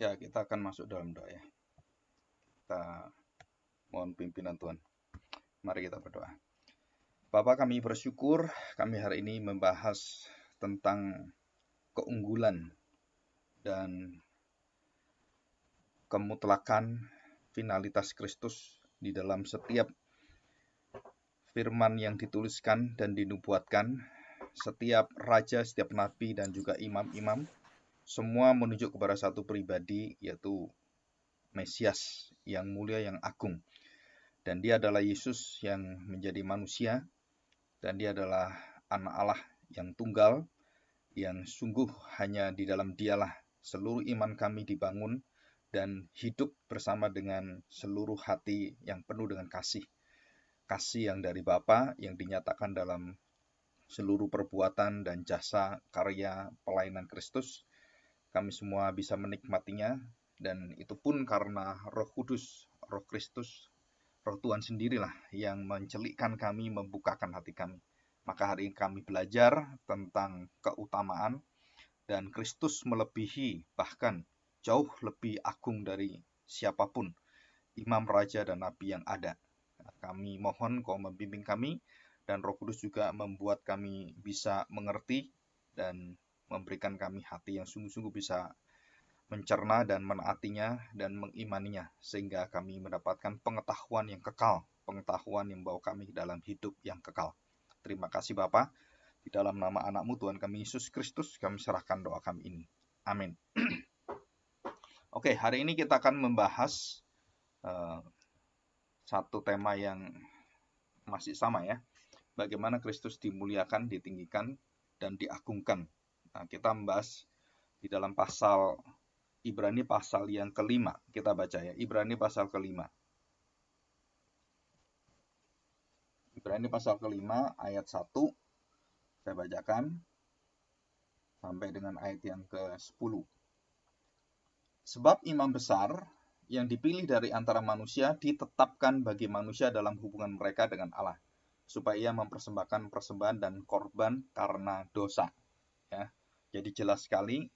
Ya, kita akan masuk dalam doa ya. Kita mohon pimpinan Tuhan. Mari kita berdoa. Bapak kami bersyukur kami hari ini membahas tentang keunggulan dan kemutlakan finalitas Kristus di dalam setiap firman yang dituliskan dan dinubuatkan, setiap raja, setiap nabi dan juga imam-imam semua menunjuk kepada satu pribadi yaitu Mesias yang mulia yang agung. Dan dia adalah Yesus yang menjadi manusia dan dia adalah anak Allah yang tunggal yang sungguh hanya di dalam dialah seluruh iman kami dibangun dan hidup bersama dengan seluruh hati yang penuh dengan kasih. Kasih yang dari Bapa yang dinyatakan dalam seluruh perbuatan dan jasa karya pelayanan Kristus kami semua bisa menikmatinya dan itu pun karena Roh Kudus, Roh Kristus, Roh Tuhan sendirilah yang mencelikkan kami, membukakan hati kami. Maka hari ini kami belajar tentang keutamaan dan Kristus melebihi bahkan jauh lebih agung dari siapapun imam raja dan nabi yang ada. Kami mohon kau membimbing kami dan Roh Kudus juga membuat kami bisa mengerti dan memberikan kami hati yang sungguh-sungguh bisa mencerna dan menaatinya dan mengimaninya sehingga kami mendapatkan pengetahuan yang kekal, pengetahuan yang membawa kami ke dalam hidup yang kekal. Terima kasih bapak Di dalam nama anakmu Tuhan kami Yesus Kristus kami serahkan doa kami ini. Amin. Oke, hari ini kita akan membahas uh, satu tema yang masih sama ya. Bagaimana Kristus dimuliakan, ditinggikan, dan diagungkan Nah, kita membahas di dalam pasal Ibrani pasal yang kelima. Kita baca ya, Ibrani pasal kelima. Ibrani pasal kelima ayat 1 saya bacakan sampai dengan ayat yang ke-10. Sebab imam besar yang dipilih dari antara manusia ditetapkan bagi manusia dalam hubungan mereka dengan Allah supaya ia mempersembahkan persembahan dan korban karena dosa. Ya, jadi jelas sekali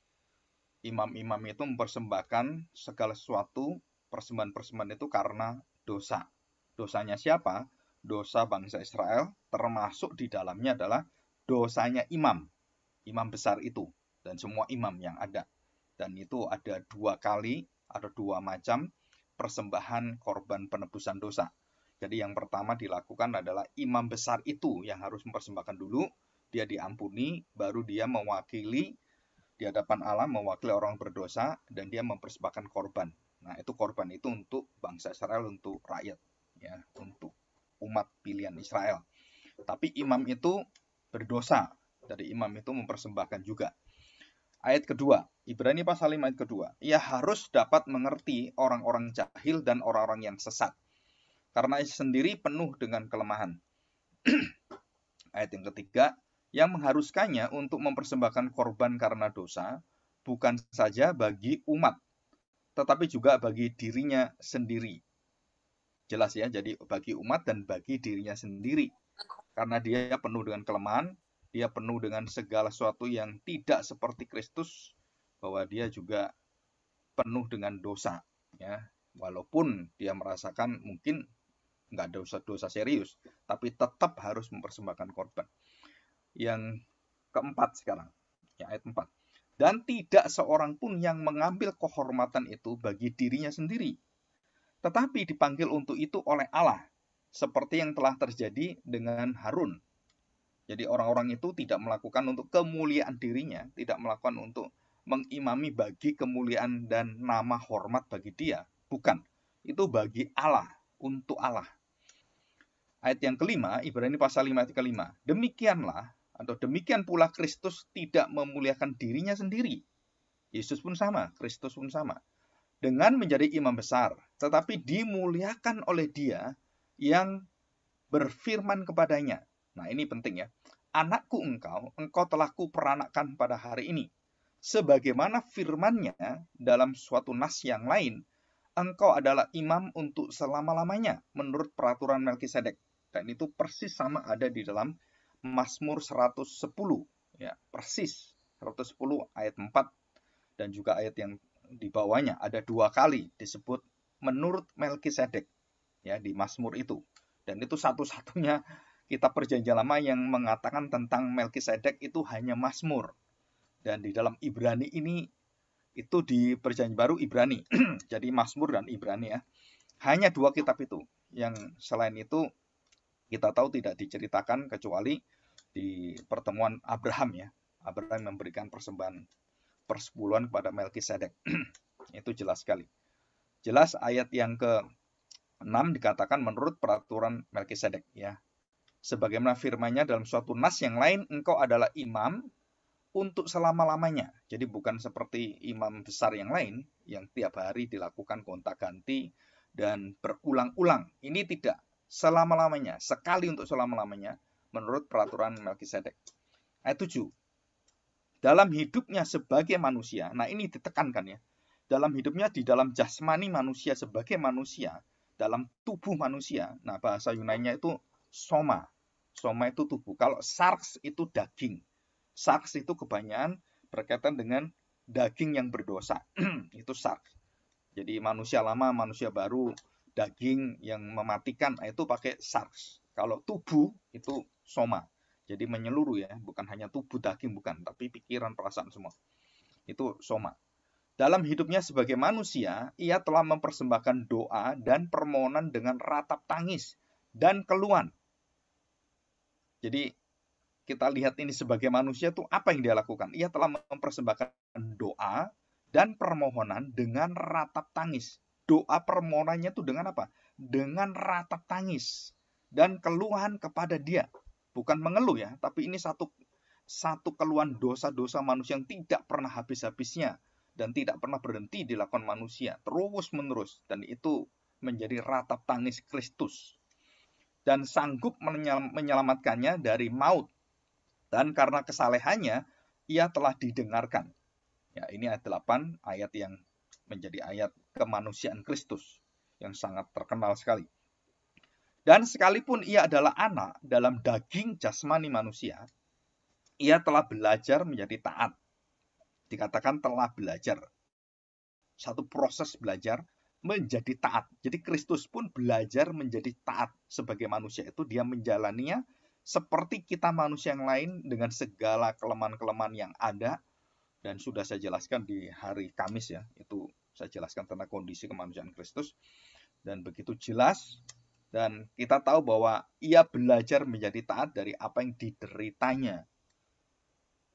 imam-imam itu mempersembahkan segala sesuatu persembahan-persembahan itu karena dosa. Dosanya siapa? Dosa bangsa Israel termasuk di dalamnya adalah dosanya imam. Imam besar itu dan semua imam yang ada. Dan itu ada dua kali ada dua macam persembahan korban penebusan dosa. Jadi yang pertama dilakukan adalah imam besar itu yang harus mempersembahkan dulu dia diampuni, baru dia mewakili di hadapan Allah mewakili orang berdosa dan dia mempersembahkan korban. Nah, itu korban itu untuk bangsa Israel, untuk rakyat, ya, untuk umat pilihan Israel. Tapi imam itu berdosa. Jadi imam itu mempersembahkan juga. Ayat kedua, Ibrani pasal 5 ayat kedua. Ia harus dapat mengerti orang-orang jahil dan orang-orang yang sesat. Karena sendiri penuh dengan kelemahan. ayat yang ketiga, yang mengharuskannya untuk mempersembahkan korban karena dosa, bukan saja bagi umat, tetapi juga bagi dirinya sendiri. Jelas ya, jadi bagi umat dan bagi dirinya sendiri. Karena dia penuh dengan kelemahan, dia penuh dengan segala sesuatu yang tidak seperti Kristus, bahwa dia juga penuh dengan dosa. ya Walaupun dia merasakan mungkin nggak dosa-dosa serius, tapi tetap harus mempersembahkan korban yang keempat sekarang, ya, ayat 4. Dan tidak seorang pun yang mengambil kehormatan itu bagi dirinya sendiri, tetapi dipanggil untuk itu oleh Allah, seperti yang telah terjadi dengan Harun. Jadi orang-orang itu tidak melakukan untuk kemuliaan dirinya, tidak melakukan untuk mengimami bagi kemuliaan dan nama hormat bagi dia. Bukan. Itu bagi Allah, untuk Allah. Ayat yang kelima, Ibrani pasal 5 ayat kelima. Demikianlah atau demikian pula Kristus tidak memuliakan dirinya sendiri. Yesus pun sama, Kristus pun sama. Dengan menjadi imam besar, tetapi dimuliakan oleh dia yang berfirman kepadanya. Nah ini penting ya. Anakku engkau, engkau telah kuperanakan pada hari ini. Sebagaimana firmannya dalam suatu nas yang lain, engkau adalah imam untuk selama-lamanya menurut peraturan Melkisedek. Dan itu persis sama ada di dalam Mazmur 110 ya, persis 110 ayat 4 dan juga ayat yang di bawahnya ada dua kali disebut menurut Melkisedek ya di Mazmur itu. Dan itu satu-satunya kitab perjanjian lama yang mengatakan tentang Melkisedek itu hanya Mazmur. Dan di dalam Ibrani ini itu di perjanjian baru Ibrani. Jadi Mazmur dan Ibrani ya. Hanya dua kitab itu. Yang selain itu kita tahu tidak diceritakan kecuali di pertemuan Abraham ya. Abraham memberikan persembahan persepuluhan kepada Melkisedek. Itu jelas sekali. Jelas ayat yang ke-6 dikatakan menurut peraturan Melkisedek ya. Sebagaimana firmanya dalam suatu nas yang lain, engkau adalah imam untuk selama-lamanya. Jadi bukan seperti imam besar yang lain yang tiap hari dilakukan kontak-ganti dan berulang-ulang. Ini tidak selama-lamanya, sekali untuk selama-lamanya menurut peraturan Melkisedek. Ayat 7. Dalam hidupnya sebagai manusia, nah ini ditekankan ya. Dalam hidupnya di dalam jasmani manusia sebagai manusia, dalam tubuh manusia. Nah, bahasa Yunani-nya itu soma. Soma itu tubuh. Kalau sarx itu daging. Sarx itu kebanyakan berkaitan dengan daging yang berdosa. itu sarx. Jadi manusia lama, manusia baru, daging yang mematikan nah itu pakai sarx. Kalau tubuh itu soma. Jadi menyeluruh ya, bukan hanya tubuh daging bukan, tapi pikiran, perasaan semua. Itu soma. Dalam hidupnya sebagai manusia, ia telah mempersembahkan doa dan permohonan dengan ratap tangis dan keluhan. Jadi kita lihat ini sebagai manusia tuh apa yang dia lakukan? Ia telah mempersembahkan doa dan permohonan dengan ratap tangis. Doa permohonannya tuh dengan apa? Dengan ratap tangis dan keluhan kepada dia bukan mengeluh ya, tapi ini satu satu keluhan dosa-dosa manusia yang tidak pernah habis-habisnya dan tidak pernah berhenti dilakukan manusia terus menerus dan itu menjadi ratap tangis Kristus dan sanggup menyelamatkannya dari maut dan karena kesalehannya ia telah didengarkan. Ya, ini ayat 8 ayat yang menjadi ayat kemanusiaan Kristus yang sangat terkenal sekali. Dan sekalipun ia adalah anak dalam daging jasmani manusia, ia telah belajar menjadi taat. Dikatakan telah belajar. Satu proses belajar menjadi taat. Jadi Kristus pun belajar menjadi taat sebagai manusia itu dia menjalaninya seperti kita manusia yang lain dengan segala kelemahan-kelemahan yang ada dan sudah saya jelaskan di hari Kamis ya. Itu saya jelaskan tentang kondisi kemanusiaan Kristus dan begitu jelas dan kita tahu bahwa ia belajar menjadi taat dari apa yang dideritanya.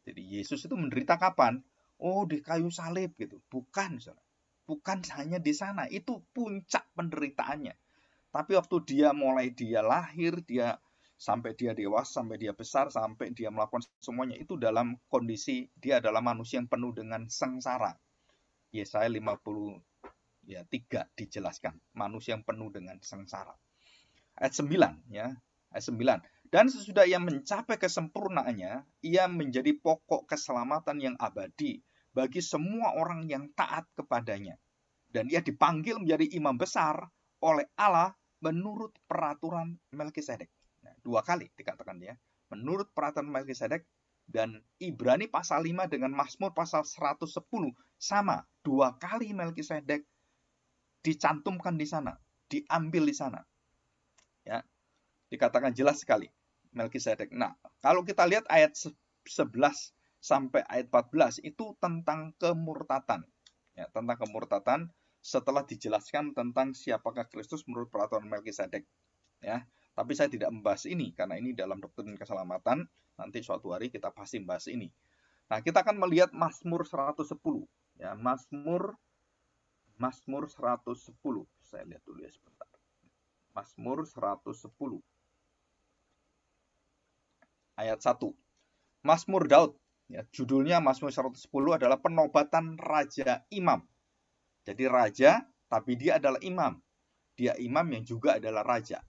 Jadi Yesus itu menderita kapan? Oh di kayu salib gitu. Bukan, Bukan hanya di sana. Itu puncak penderitaannya. Tapi waktu dia mulai dia lahir, dia sampai dia dewasa, sampai dia besar, sampai dia melakukan semuanya itu dalam kondisi dia adalah manusia yang penuh dengan sengsara. Yesaya 50 ya 3 dijelaskan manusia yang penuh dengan sengsara ayat 9 ya, ayat 9. Dan sesudah ia mencapai kesempurnaannya, ia menjadi pokok keselamatan yang abadi bagi semua orang yang taat kepadanya. Dan ia dipanggil menjadi imam besar oleh Allah menurut peraturan Melkisedek. Nah, dua kali dikatakan ya, menurut peraturan Melkisedek dan Ibrani pasal 5 dengan Mazmur pasal 110 sama dua kali Melkisedek dicantumkan di sana, diambil di sana. Ya. Dikatakan jelas sekali Melkisedek. Nah, kalau kita lihat ayat 11 sampai ayat 14 itu tentang kemurtatan. Ya, tentang kemurtatan setelah dijelaskan tentang siapakah Kristus menurut peraturan Melkisedek. Ya, tapi saya tidak membahas ini karena ini dalam doktrin keselamatan. Nanti suatu hari kita pasti membahas ini. Nah, kita akan melihat Mazmur 110. Ya, Mazmur Mazmur 110. Saya lihat dulu ya sebentar. Mazmur 110 ayat 1. Mazmur Daud, ya, judulnya Mazmur 110 adalah penobatan raja imam. Jadi raja, tapi dia adalah imam. Dia imam yang juga adalah raja.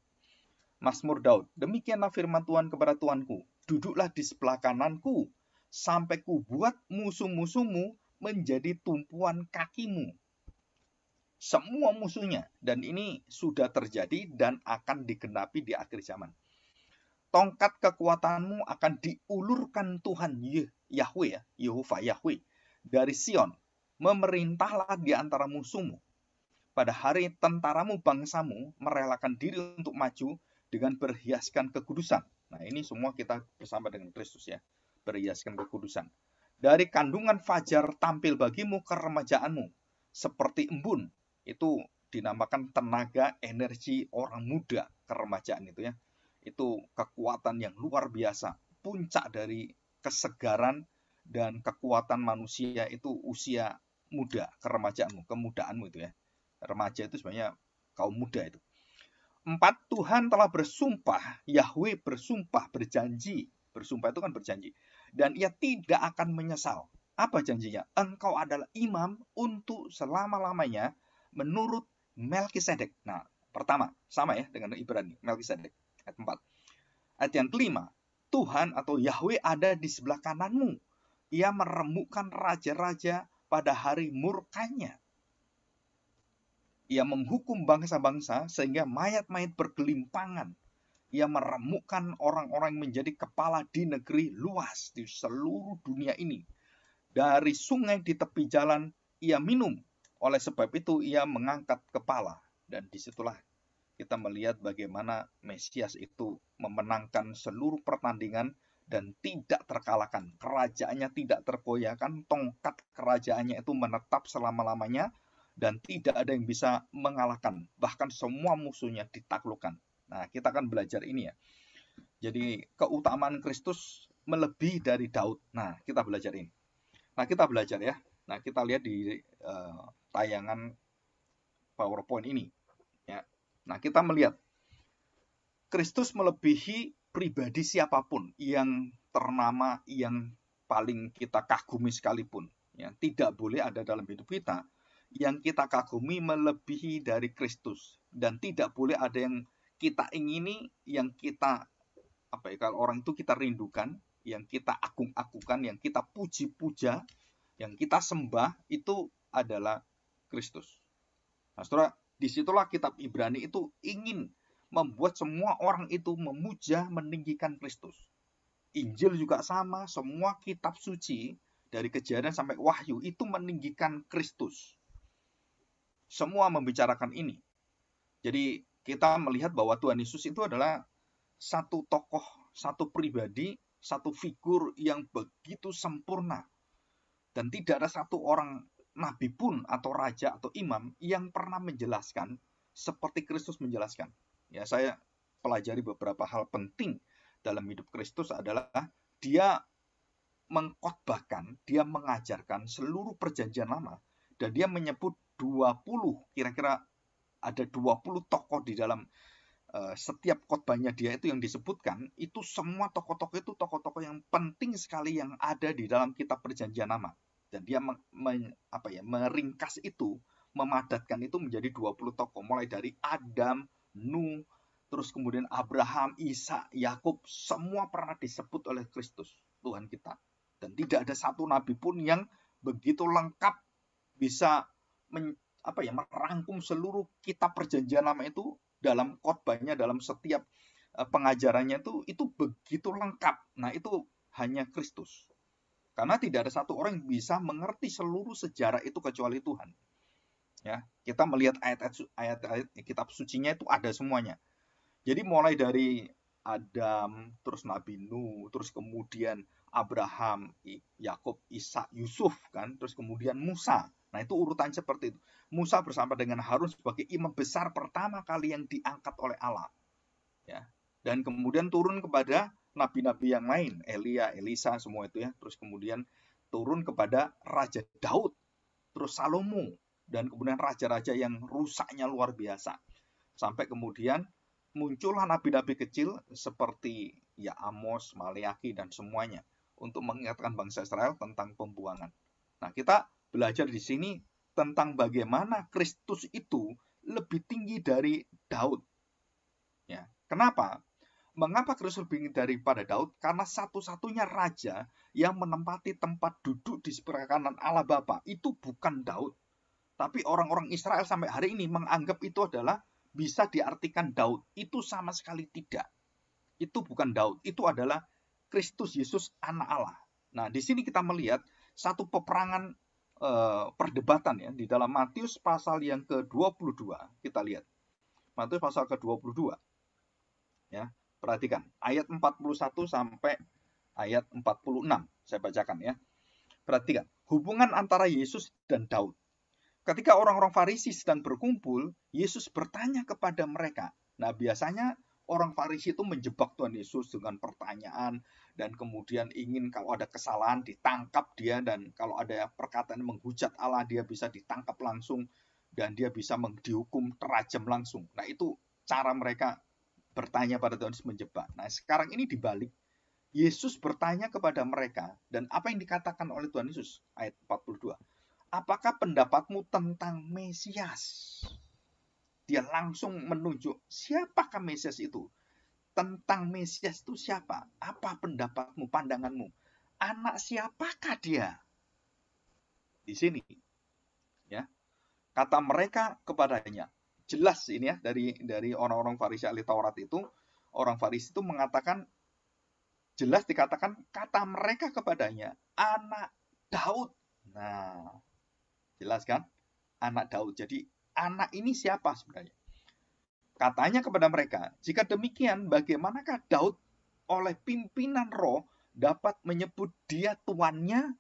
Mazmur Daud, demikianlah firman Tuhan kepada Tuanku, duduklah di sebelah kananku, sampai ku buat musuh-musuhmu menjadi tumpuan kakimu semua musuhnya dan ini sudah terjadi dan akan digenapi di akhir zaman. Tongkat kekuatanmu akan diulurkan Tuhan Yahweh ya, Yehova Yahweh dari Sion, memerintahlah di antara musuhmu. Pada hari tentaramu bangsamu merelakan diri untuk maju dengan berhiaskan kekudusan. Nah, ini semua kita bersama dengan Kristus ya, berhiaskan kekudusan. Dari kandungan fajar tampil bagimu keremajaanmu, seperti embun itu dinamakan tenaga energi orang muda keremajaan itu ya. Itu kekuatan yang luar biasa, puncak dari kesegaran dan kekuatan manusia itu usia muda, keremajaanmu, kemudaanmu itu ya. Remaja itu sebenarnya kaum muda itu. Empat, Tuhan telah bersumpah, Yahweh bersumpah, berjanji. Bersumpah itu kan berjanji. Dan ia tidak akan menyesal. Apa janjinya? Engkau adalah imam untuk selama-lamanya menurut Melkisedek. Nah, pertama, sama ya dengan Ibrani, Melkisedek. Ayat 4. Ayat yang kelima, Tuhan atau Yahweh ada di sebelah kananmu. Ia meremukkan raja-raja pada hari murkanya. Ia menghukum bangsa-bangsa sehingga mayat-mayat berkelimpangan. Ia meremukkan orang-orang yang menjadi kepala di negeri luas di seluruh dunia ini. Dari sungai di tepi jalan ia minum oleh sebab itu ia mengangkat kepala dan disitulah kita melihat bagaimana Mesias itu memenangkan seluruh pertandingan dan tidak terkalahkan. Kerajaannya tidak terkoyahkan, tongkat kerajaannya itu menetap selama-lamanya dan tidak ada yang bisa mengalahkan. Bahkan semua musuhnya ditaklukkan. Nah, kita akan belajar ini ya. Jadi keutamaan Kristus melebihi dari Daud. Nah, kita belajar ini. Nah, kita belajar ya. Nah, kita lihat di uh, tayangan PowerPoint ini. Ya. Nah, kita melihat Kristus melebihi pribadi siapapun yang ternama, yang paling kita kagumi sekalipun. Ya, tidak boleh ada dalam hidup kita yang kita kagumi melebihi dari Kristus dan tidak boleh ada yang kita ingini, yang kita apa ya kalau orang itu kita rindukan, yang kita agung-agungkan, yang kita puji-puja, yang kita sembah itu adalah Kristus. Nah, saudara, disitulah kitab Ibrani itu ingin membuat semua orang itu memuja meninggikan Kristus. Injil juga sama, semua kitab suci dari kejadian sampai wahyu itu meninggikan Kristus. Semua membicarakan ini. Jadi kita melihat bahwa Tuhan Yesus itu adalah satu tokoh, satu pribadi, satu figur yang begitu sempurna. Dan tidak ada satu orang nabi pun atau raja atau imam yang pernah menjelaskan seperti Kristus menjelaskan. Ya, saya pelajari beberapa hal penting dalam hidup Kristus adalah dia mengkhotbahkan, dia mengajarkan seluruh perjanjian lama dan dia menyebut 20 kira-kira ada 20 tokoh di dalam eh, setiap kotbahnya dia itu yang disebutkan itu semua tokoh-tokoh itu tokoh-tokoh yang penting sekali yang ada di dalam kitab perjanjian lama dan dia me, me, apa ya meringkas itu memadatkan itu menjadi 20 tokoh mulai dari Adam, Nuh, terus kemudian Abraham, Isa, Yakub, semua pernah disebut oleh Kristus, Tuhan kita. Dan tidak ada satu nabi pun yang begitu lengkap bisa men, apa ya merangkum seluruh kitab perjanjian lama itu dalam khotbahnya, dalam setiap eh, pengajarannya itu itu begitu lengkap. Nah, itu hanya Kristus. Karena tidak ada satu orang yang bisa mengerti seluruh sejarah itu kecuali Tuhan. Ya, kita melihat ayat-ayat kitab sucinya itu ada semuanya. Jadi mulai dari Adam, terus Nabi Nuh, terus kemudian Abraham, Yakub, Ishak, Yusuf kan, terus kemudian Musa. Nah, itu urutan seperti itu. Musa bersama dengan Harun sebagai imam besar pertama kali yang diangkat oleh Allah. Ya. Dan kemudian turun kepada nabi-nabi yang lain, Elia, Elisa, semua itu ya. Terus kemudian turun kepada Raja Daud, terus Salomo, dan kemudian raja-raja yang rusaknya luar biasa. Sampai kemudian muncullah nabi-nabi kecil seperti ya Amos, Maleaki, dan semuanya untuk mengingatkan bangsa Israel tentang pembuangan. Nah, kita belajar di sini tentang bagaimana Kristus itu lebih tinggi dari Daud. Ya, kenapa? Mengapa lebih bingung daripada Daud? Karena satu-satunya raja yang menempati tempat duduk di sebelah kanan Allah Bapa itu bukan Daud. Tapi orang-orang Israel sampai hari ini menganggap itu adalah bisa diartikan Daud. Itu sama sekali tidak. Itu bukan Daud. Itu adalah Kristus Yesus anak Allah. Nah, di sini kita melihat satu peperangan e, perdebatan ya di dalam Matius pasal yang ke-22. Kita lihat. Matius pasal ke-22. Ya. Perhatikan ayat 41 sampai ayat 46. Saya bacakan ya. Perhatikan hubungan antara Yesus dan Daud. Ketika orang-orang Farisi sedang berkumpul, Yesus bertanya kepada mereka. Nah, biasanya orang Farisi itu menjebak Tuhan Yesus dengan pertanyaan dan kemudian ingin kalau ada kesalahan ditangkap dia dan kalau ada perkataan menghujat Allah dia bisa ditangkap langsung dan dia bisa dihukum terajam langsung. Nah, itu cara mereka bertanya pada Tuhan Yesus menjebak. Nah, sekarang ini dibalik. Yesus bertanya kepada mereka dan apa yang dikatakan oleh Tuhan Yesus ayat 42. Apakah pendapatmu tentang Mesias? Dia langsung menunjuk siapakah Mesias itu? Tentang Mesias itu siapa? Apa pendapatmu, pandanganmu? Anak siapakah dia? Di sini. Ya. Kata mereka kepadanya, jelas ini ya dari dari orang-orang Farisi ahli Taurat itu orang Farisi itu mengatakan jelas dikatakan kata mereka kepadanya anak Daud. Nah, jelas kan? Anak Daud. Jadi anak ini siapa sebenarnya? Katanya kepada mereka, jika demikian bagaimanakah Daud oleh pimpinan roh dapat menyebut dia tuannya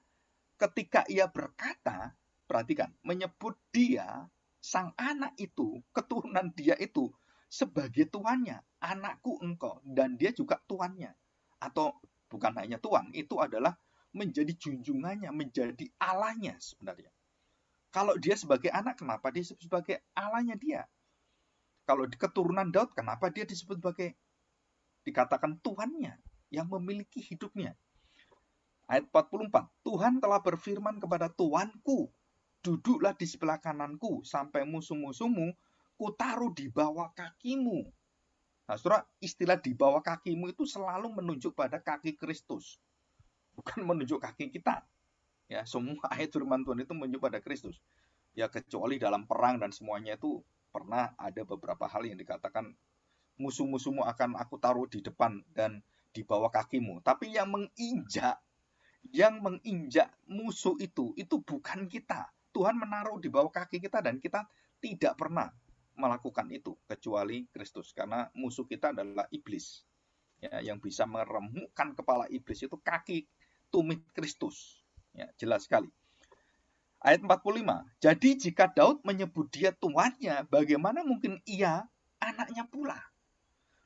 ketika ia berkata, perhatikan, menyebut dia sang anak itu, keturunan dia itu sebagai tuannya, anakku engkau dan dia juga tuannya. Atau bukan hanya tuan, itu adalah menjadi junjungannya, menjadi alahnya sebenarnya. Kalau dia sebagai anak, kenapa dia disebut sebagai alahnya dia? Kalau di keturunan Daud, kenapa dia disebut sebagai dikatakan tuannya yang memiliki hidupnya? Ayat 44, Tuhan telah berfirman kepada tuanku, Duduklah di sebelah kananku sampai musuh-musuhmu ku taruh di bawah kakimu. Nah, saudara, istilah di bawah kakimu itu selalu menunjuk pada kaki Kristus. Bukan menunjuk kaki kita. Ya, semua ayat firman Tuhan itu menunjuk pada Kristus. Ya, kecuali dalam perang dan semuanya itu pernah ada beberapa hal yang dikatakan musuh-musuhmu akan aku taruh di depan dan di bawah kakimu. Tapi yang menginjak, yang menginjak musuh itu, itu bukan kita. Tuhan menaruh di bawah kaki kita dan kita tidak pernah melakukan itu kecuali Kristus karena musuh kita adalah iblis ya yang bisa meremukkan kepala iblis itu kaki tumit Kristus ya jelas sekali ayat 45 jadi jika Daud menyebut dia tuannya bagaimana mungkin ia anaknya pula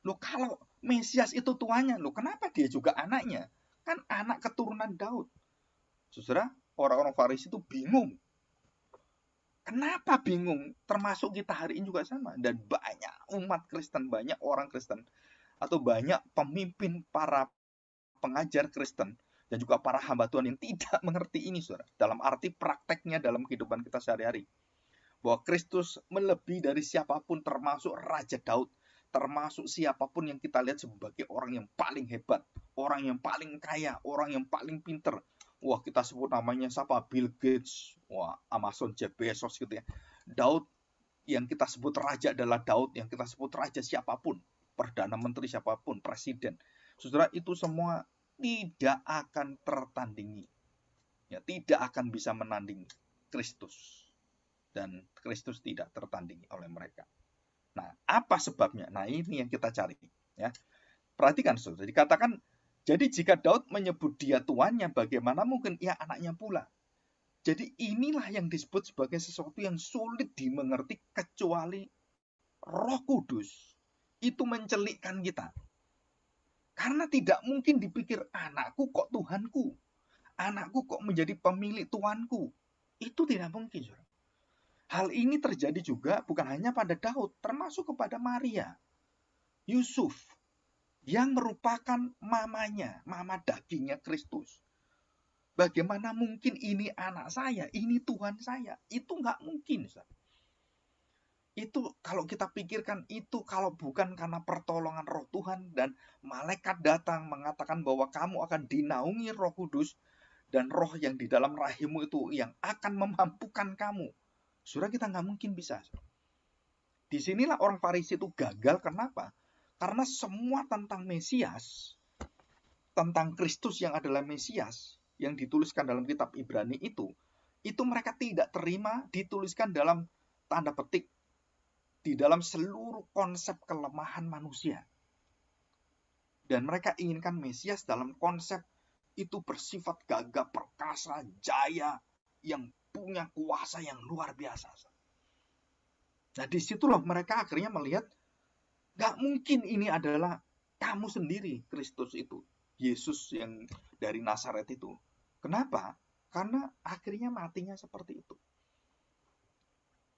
lo kalau Mesias itu tuannya lo kenapa dia juga anaknya kan anak keturunan Daud saudara orang-orang Farisi itu bingung Kenapa bingung? Termasuk kita hari ini juga sama. Dan banyak umat Kristen, banyak orang Kristen, atau banyak pemimpin para pengajar Kristen, dan juga para hamba Tuhan yang tidak mengerti ini, saudara. Dalam arti prakteknya dalam kehidupan kita sehari-hari. Bahwa Kristus melebihi dari siapapun termasuk Raja Daud termasuk siapapun yang kita lihat sebagai orang yang paling hebat, orang yang paling kaya, orang yang paling pinter, wah kita sebut namanya siapa Bill Gates, wah Amazon Jeff Bezos gitu ya. Daud yang kita sebut raja adalah Daud, yang kita sebut raja siapapun, perdana menteri siapapun, presiden. Saudara itu semua tidak akan tertandingi. Ya, tidak akan bisa menandingi Kristus. Dan Kristus tidak tertandingi oleh mereka. Nah, apa sebabnya? Nah, ini yang kita cari, ya. Perhatikan Saudara, dikatakan jadi jika Daud menyebut dia tuannya, bagaimana mungkin ia anaknya pula? Jadi inilah yang disebut sebagai sesuatu yang sulit dimengerti kecuali roh kudus. Itu mencelikkan kita. Karena tidak mungkin dipikir anakku kok Tuhanku. Anakku kok menjadi pemilik Tuanku. Itu tidak mungkin. Hal ini terjadi juga bukan hanya pada Daud, termasuk kepada Maria, Yusuf, yang merupakan mamanya, mama dagingnya Kristus. Bagaimana mungkin ini anak saya, ini Tuhan saya? Itu nggak mungkin. Ustaz. Itu kalau kita pikirkan itu kalau bukan karena pertolongan roh Tuhan dan malaikat datang mengatakan bahwa kamu akan dinaungi roh kudus dan roh yang di dalam rahimmu itu yang akan memampukan kamu. sudah kita nggak mungkin bisa. Disinilah orang Farisi itu gagal. Kenapa? Karena semua tentang Mesias, tentang Kristus yang adalah Mesias, yang dituliskan dalam kitab Ibrani itu, itu mereka tidak terima dituliskan dalam tanda petik di dalam seluruh konsep kelemahan manusia. Dan mereka inginkan Mesias dalam konsep itu bersifat gagah, perkasa, jaya, yang punya kuasa yang luar biasa. Nah disitulah mereka akhirnya melihat Gak mungkin ini adalah kamu sendiri Kristus itu. Yesus yang dari Nazaret itu. Kenapa? Karena akhirnya matinya seperti itu.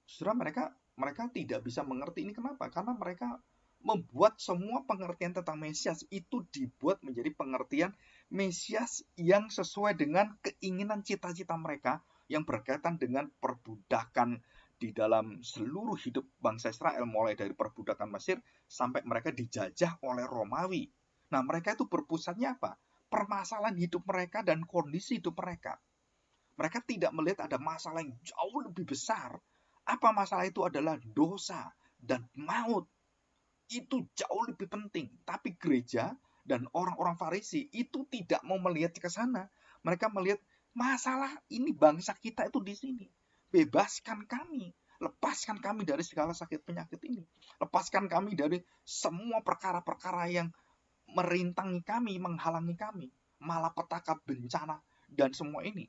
Sudah mereka mereka tidak bisa mengerti ini kenapa? Karena mereka membuat semua pengertian tentang Mesias itu dibuat menjadi pengertian Mesias yang sesuai dengan keinginan cita-cita mereka yang berkaitan dengan perbudakan di dalam seluruh hidup bangsa Israel mulai dari perbudakan Mesir sampai mereka dijajah oleh Romawi. Nah, mereka itu berpusatnya apa? Permasalahan hidup mereka dan kondisi hidup mereka. Mereka tidak melihat ada masalah yang jauh lebih besar. Apa masalah itu adalah dosa dan maut. Itu jauh lebih penting. Tapi gereja dan orang-orang Farisi itu tidak mau melihat ke sana. Mereka melihat masalah ini bangsa kita itu di sini bebaskan kami, lepaskan kami dari segala sakit penyakit ini, lepaskan kami dari semua perkara-perkara yang merintangi kami, menghalangi kami, malapetaka bencana dan semua ini.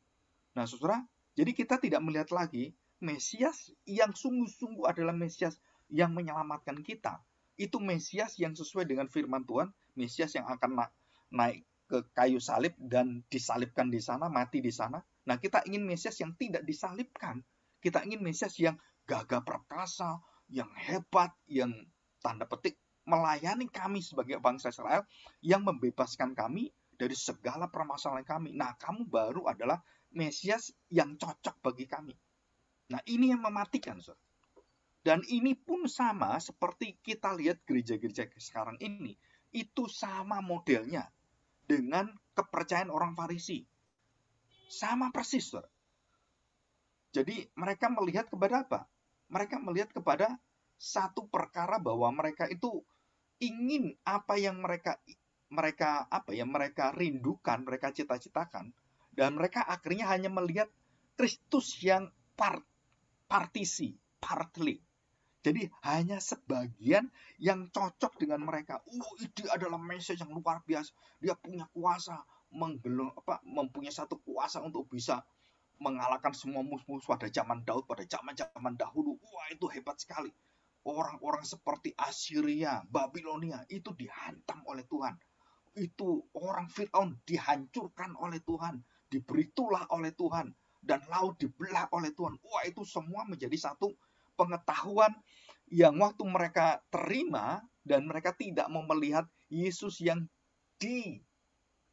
Nah, Saudara, jadi kita tidak melihat lagi Mesias yang sungguh-sungguh adalah Mesias yang menyelamatkan kita. Itu Mesias yang sesuai dengan firman Tuhan, Mesias yang akan naik ke kayu salib dan disalibkan di sana, mati di sana, Nah, kita ingin Mesias yang tidak disalibkan. Kita ingin Mesias yang gagah perkasa, yang hebat, yang tanda petik melayani kami sebagai bangsa Israel, yang membebaskan kami dari segala permasalahan kami. Nah, kamu baru adalah Mesias yang cocok bagi kami. Nah, ini yang mematikan, Saudara. Dan ini pun sama seperti kita lihat gereja-gereja sekarang ini. Itu sama modelnya dengan kepercayaan orang Farisi sama persis, Saudara. Jadi mereka melihat kepada apa? Mereka melihat kepada satu perkara bahwa mereka itu ingin apa yang mereka mereka apa ya mereka rindukan, mereka cita-citakan dan mereka akhirnya hanya melihat Kristus yang part partisi, partly. Jadi hanya sebagian yang cocok dengan mereka. Oh, uh, adalah message yang luar biasa. Dia punya kuasa menggelung apa mempunyai satu kuasa untuk bisa mengalahkan semua musuh-musuh pada zaman Daud pada zaman-zaman dahulu. Wah, itu hebat sekali. Orang-orang seperti Assyria, Babilonia itu dihantam oleh Tuhan. Itu orang Firaun dihancurkan oleh Tuhan, diberi tulah oleh Tuhan dan laut dibelah oleh Tuhan. Wah, itu semua menjadi satu pengetahuan yang waktu mereka terima dan mereka tidak mau melihat Yesus yang di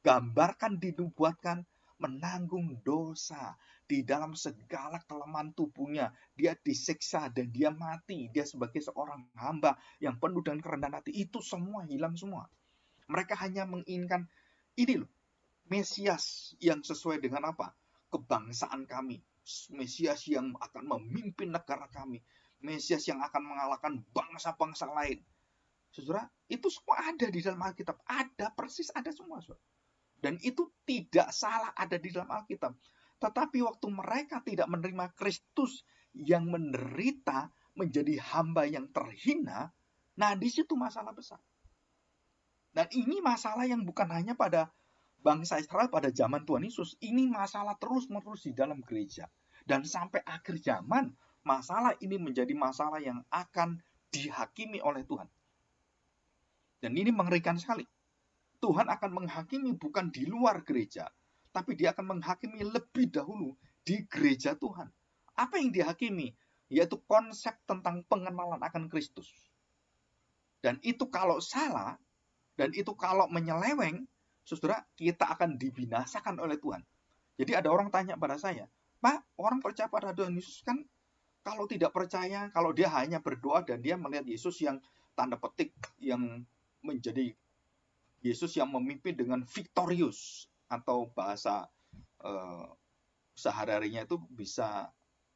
digambarkan, dinubuatkan menanggung dosa di dalam segala kelemahan tubuhnya. Dia disiksa dan dia mati. Dia sebagai seorang hamba yang penuh dengan kerendahan hati. Itu semua hilang semua. Mereka hanya menginginkan ini loh. Mesias yang sesuai dengan apa? Kebangsaan kami. Mesias yang akan memimpin negara kami. Mesias yang akan mengalahkan bangsa-bangsa lain. Saudara, itu semua ada di dalam Alkitab. Ada, persis ada semua. Saudara. Dan itu tidak salah ada di dalam Alkitab. Tetapi waktu mereka tidak menerima Kristus yang menderita menjadi hamba yang terhina, nah di situ masalah besar. Dan ini masalah yang bukan hanya pada bangsa Israel pada zaman Tuhan Yesus, ini masalah terus-menerus di dalam gereja. Dan sampai akhir zaman, masalah ini menjadi masalah yang akan dihakimi oleh Tuhan. Dan ini mengerikan sekali. Tuhan akan menghakimi bukan di luar gereja, tapi dia akan menghakimi lebih dahulu di gereja Tuhan. Apa yang dihakimi? Yaitu konsep tentang pengenalan akan Kristus. Dan itu kalau salah, dan itu kalau menyeleweng, saudara, kita akan dibinasakan oleh Tuhan. Jadi ada orang tanya pada saya, Pak, orang percaya pada Tuhan Yesus kan kalau tidak percaya, kalau dia hanya berdoa dan dia melihat Yesus yang tanda petik, yang menjadi Yesus yang memimpin dengan victorious atau bahasa eh, sehari-harinya itu bisa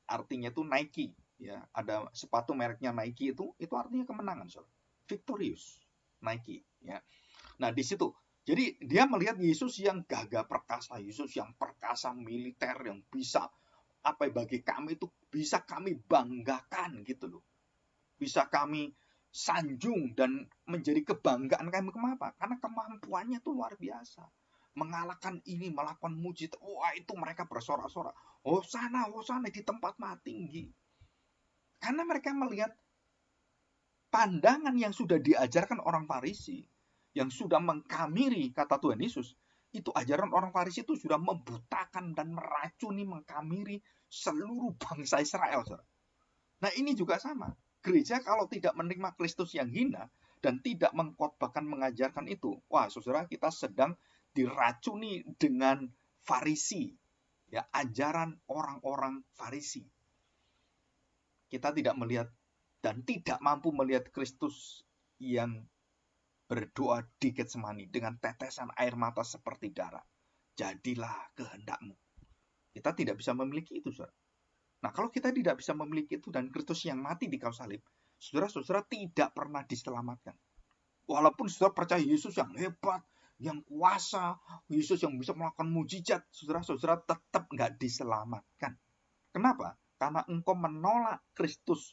artinya itu Nike ya ada sepatu mereknya Nike itu itu artinya kemenangan saudara victorious Nike ya nah di situ jadi dia melihat Yesus yang gagah perkasa Yesus yang perkasa militer yang bisa apa ya, bagi kami itu bisa kami banggakan gitu loh bisa kami sanjung dan menjadi kebanggaan kami. Kenapa? Karena kemampuannya itu luar biasa. Mengalahkan ini, melakukan mujizat. Wah itu mereka bersorak-sorak. Oh sana, oh sana di tempat maha tinggi. Karena mereka melihat pandangan yang sudah diajarkan orang Farisi, yang sudah mengkamiri kata Tuhan Yesus, itu ajaran orang Farisi itu sudah membutakan dan meracuni, mengkamiri seluruh bangsa Israel. Nah ini juga sama gereja kalau tidak menerima Kristus yang hina dan tidak mengkotbahkan mengajarkan itu, wah saudara kita sedang diracuni dengan Farisi, ya ajaran orang-orang Farisi. Kita tidak melihat dan tidak mampu melihat Kristus yang berdoa di Getsemani dengan tetesan air mata seperti darah. Jadilah kehendakmu. Kita tidak bisa memiliki itu, saudara. Nah, kalau kita tidak bisa memiliki itu dan Kristus yang mati di kayu salib, saudara-saudara tidak pernah diselamatkan. Walaupun saudara percaya Yesus yang hebat, yang kuasa, Yesus yang bisa melakukan mujizat, saudara-saudara tetap nggak diselamatkan. Kenapa? Karena engkau menolak Kristus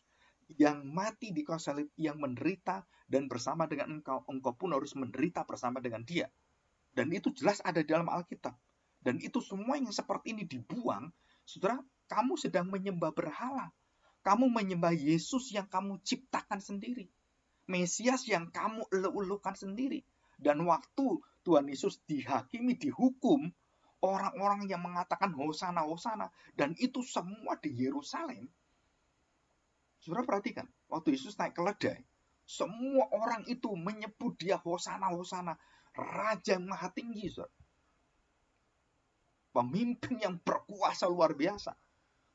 yang mati di kayu salib, yang menderita dan bersama dengan engkau, engkau pun harus menderita bersama dengan dia. Dan itu jelas ada di dalam Alkitab. Dan itu semua yang seperti ini dibuang, saudara kamu sedang menyembah berhala. Kamu menyembah Yesus yang kamu ciptakan sendiri. Mesias yang kamu elu-elukan sendiri. Dan waktu Tuhan Yesus dihakimi, dihukum, orang-orang yang mengatakan hosana hosana dan itu semua di Yerusalem. Sudah perhatikan, waktu Yesus naik keledai, semua orang itu menyebut dia hosana hosana, raja yang maha tinggi, Pemimpin yang berkuasa luar biasa.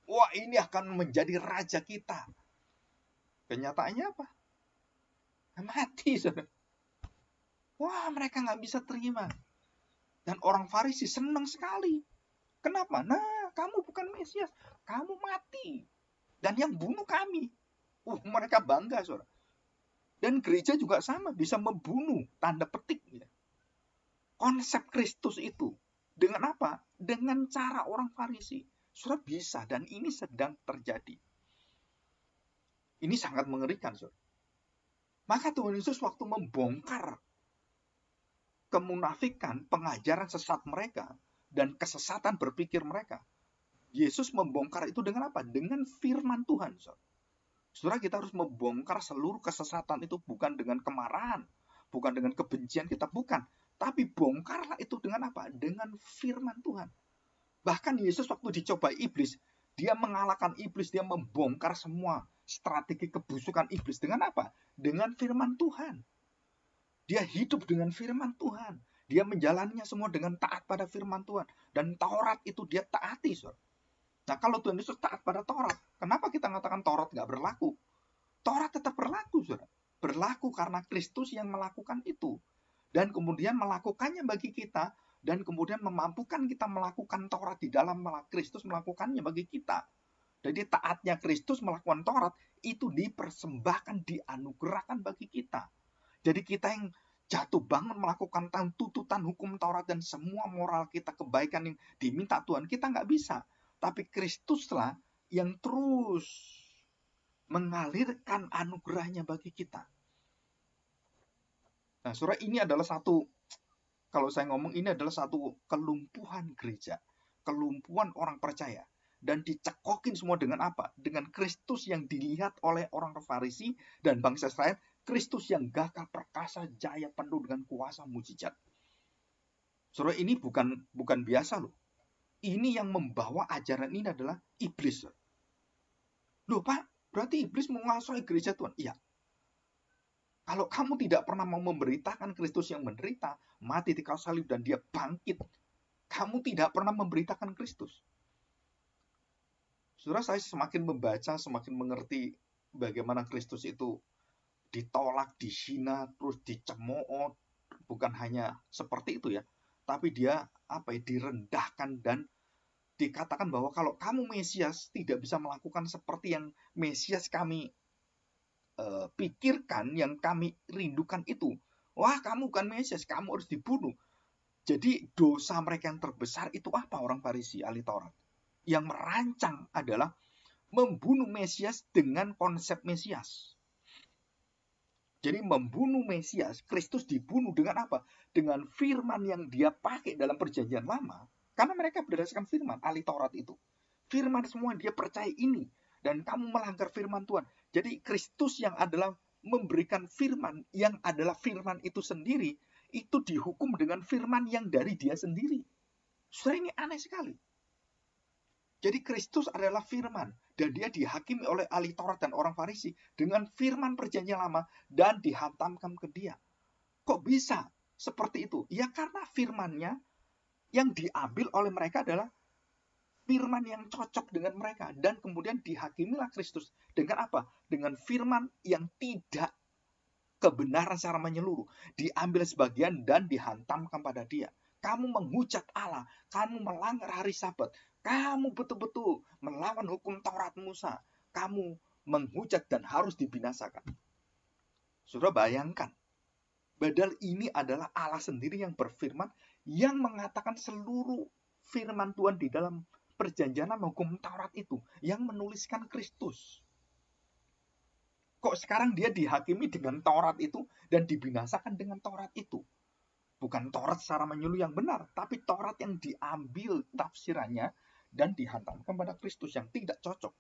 Wah ini akan menjadi raja kita. Kenyataannya apa? Ya, mati. Wah mereka nggak bisa terima. Dan orang Farisi senang sekali. Kenapa? Nah kamu bukan Mesias. Kamu mati. Dan yang bunuh kami. Uh, mereka bangga saudara. Dan gereja juga sama, bisa membunuh tanda petik. Ya. Konsep Kristus itu dengan apa? Dengan cara orang Farisi. Saudara bisa dan ini sedang terjadi. Ini sangat mengerikan, Saudara. Maka Tuhan Yesus waktu membongkar kemunafikan pengajaran sesat mereka dan kesesatan berpikir mereka. Yesus membongkar itu dengan apa? Dengan firman Tuhan, Saudara. Saudara kita harus membongkar seluruh kesesatan itu bukan dengan kemarahan, bukan dengan kebencian kita, bukan. Tapi bongkarlah itu dengan apa? Dengan firman Tuhan. Bahkan Yesus waktu dicoba iblis, dia mengalahkan iblis, dia membongkar semua strategi kebusukan iblis dengan apa? Dengan firman Tuhan. Dia hidup dengan firman Tuhan. Dia menjalannya semua dengan taat pada firman Tuhan. Dan Taurat itu dia taati. Nah kalau Tuhan Yesus taat pada Taurat, kenapa kita mengatakan Taurat nggak berlaku? Taurat tetap berlaku, saudara. Berlaku karena Kristus yang melakukan itu. Dan kemudian melakukannya bagi kita dan kemudian memampukan kita melakukan Taurat di dalam Kristus melakukannya bagi kita. Jadi taatnya Kristus melakukan Taurat itu dipersembahkan, dianugerahkan bagi kita. Jadi kita yang jatuh bangun melakukan tuntutan hukum Taurat dan semua moral kita kebaikan yang diminta Tuhan kita nggak bisa. Tapi Kristuslah yang terus mengalirkan anugerahnya bagi kita. Nah, surah ini adalah satu kalau saya ngomong ini adalah satu kelumpuhan gereja, kelumpuhan orang percaya dan dicekokin semua dengan apa? Dengan Kristus yang dilihat oleh orang Farisi dan bangsa Israel, Kristus yang gagah perkasa jaya penuh dengan kuasa mujizat. Saudara ini bukan bukan biasa loh. Ini yang membawa ajaran ini adalah iblis. Loh Pak, berarti iblis menguasai gereja Tuhan. Iya, kalau kamu tidak pernah mau memberitakan Kristus yang menderita, mati di kayu salib dan dia bangkit, kamu tidak pernah memberitakan Kristus. Saudara, saya semakin membaca, semakin mengerti bagaimana Kristus itu ditolak, dihina, terus dicemooh, bukan hanya seperti itu ya, tapi dia apa ya direndahkan dan dikatakan bahwa kalau kamu Mesias tidak bisa melakukan seperti yang Mesias kami uh, pikirkan, yang kami rindukan itu. Wah, kamu kan Mesias, kamu harus dibunuh. Jadi dosa mereka yang terbesar itu apa orang Farisi ahli Taurat? Yang merancang adalah membunuh Mesias dengan konsep Mesias. Jadi membunuh Mesias, Kristus dibunuh dengan apa? Dengan firman yang dia pakai dalam perjanjian lama. Karena mereka berdasarkan firman, ahli Taurat itu. Firman semua dia percaya ini. Dan kamu melanggar firman Tuhan. Jadi Kristus yang adalah memberikan firman, yang adalah firman itu sendiri, itu dihukum dengan firman yang dari dia sendiri. Saudara ini aneh sekali. Jadi Kristus adalah firman dan dia dihakimi oleh ahli Taurat dan orang Farisi dengan firman perjanjian lama dan dihantamkan ke dia. Kok bisa seperti itu? Ya karena firmannya yang diambil oleh mereka adalah firman yang cocok dengan mereka dan kemudian dihakimilah Kristus dengan apa? Dengan firman yang tidak kebenaran secara menyeluruh, diambil sebagian dan dihantamkan pada dia. Kamu menghujat Allah, kamu melanggar hari Sabat, kamu betul-betul melawan hukum Taurat Musa, kamu menghujat dan harus dibinasakan. Sudah bayangkan, Badal ini adalah Allah sendiri yang berfirman yang mengatakan seluruh firman Tuhan di dalam perjanjian sama hukum Taurat itu yang menuliskan Kristus. Kok sekarang dia dihakimi dengan Taurat itu dan dibinasakan dengan Taurat itu? Bukan Taurat secara menyuluh yang benar, tapi Taurat yang diambil tafsirannya dan dihantam kepada Kristus yang tidak cocok.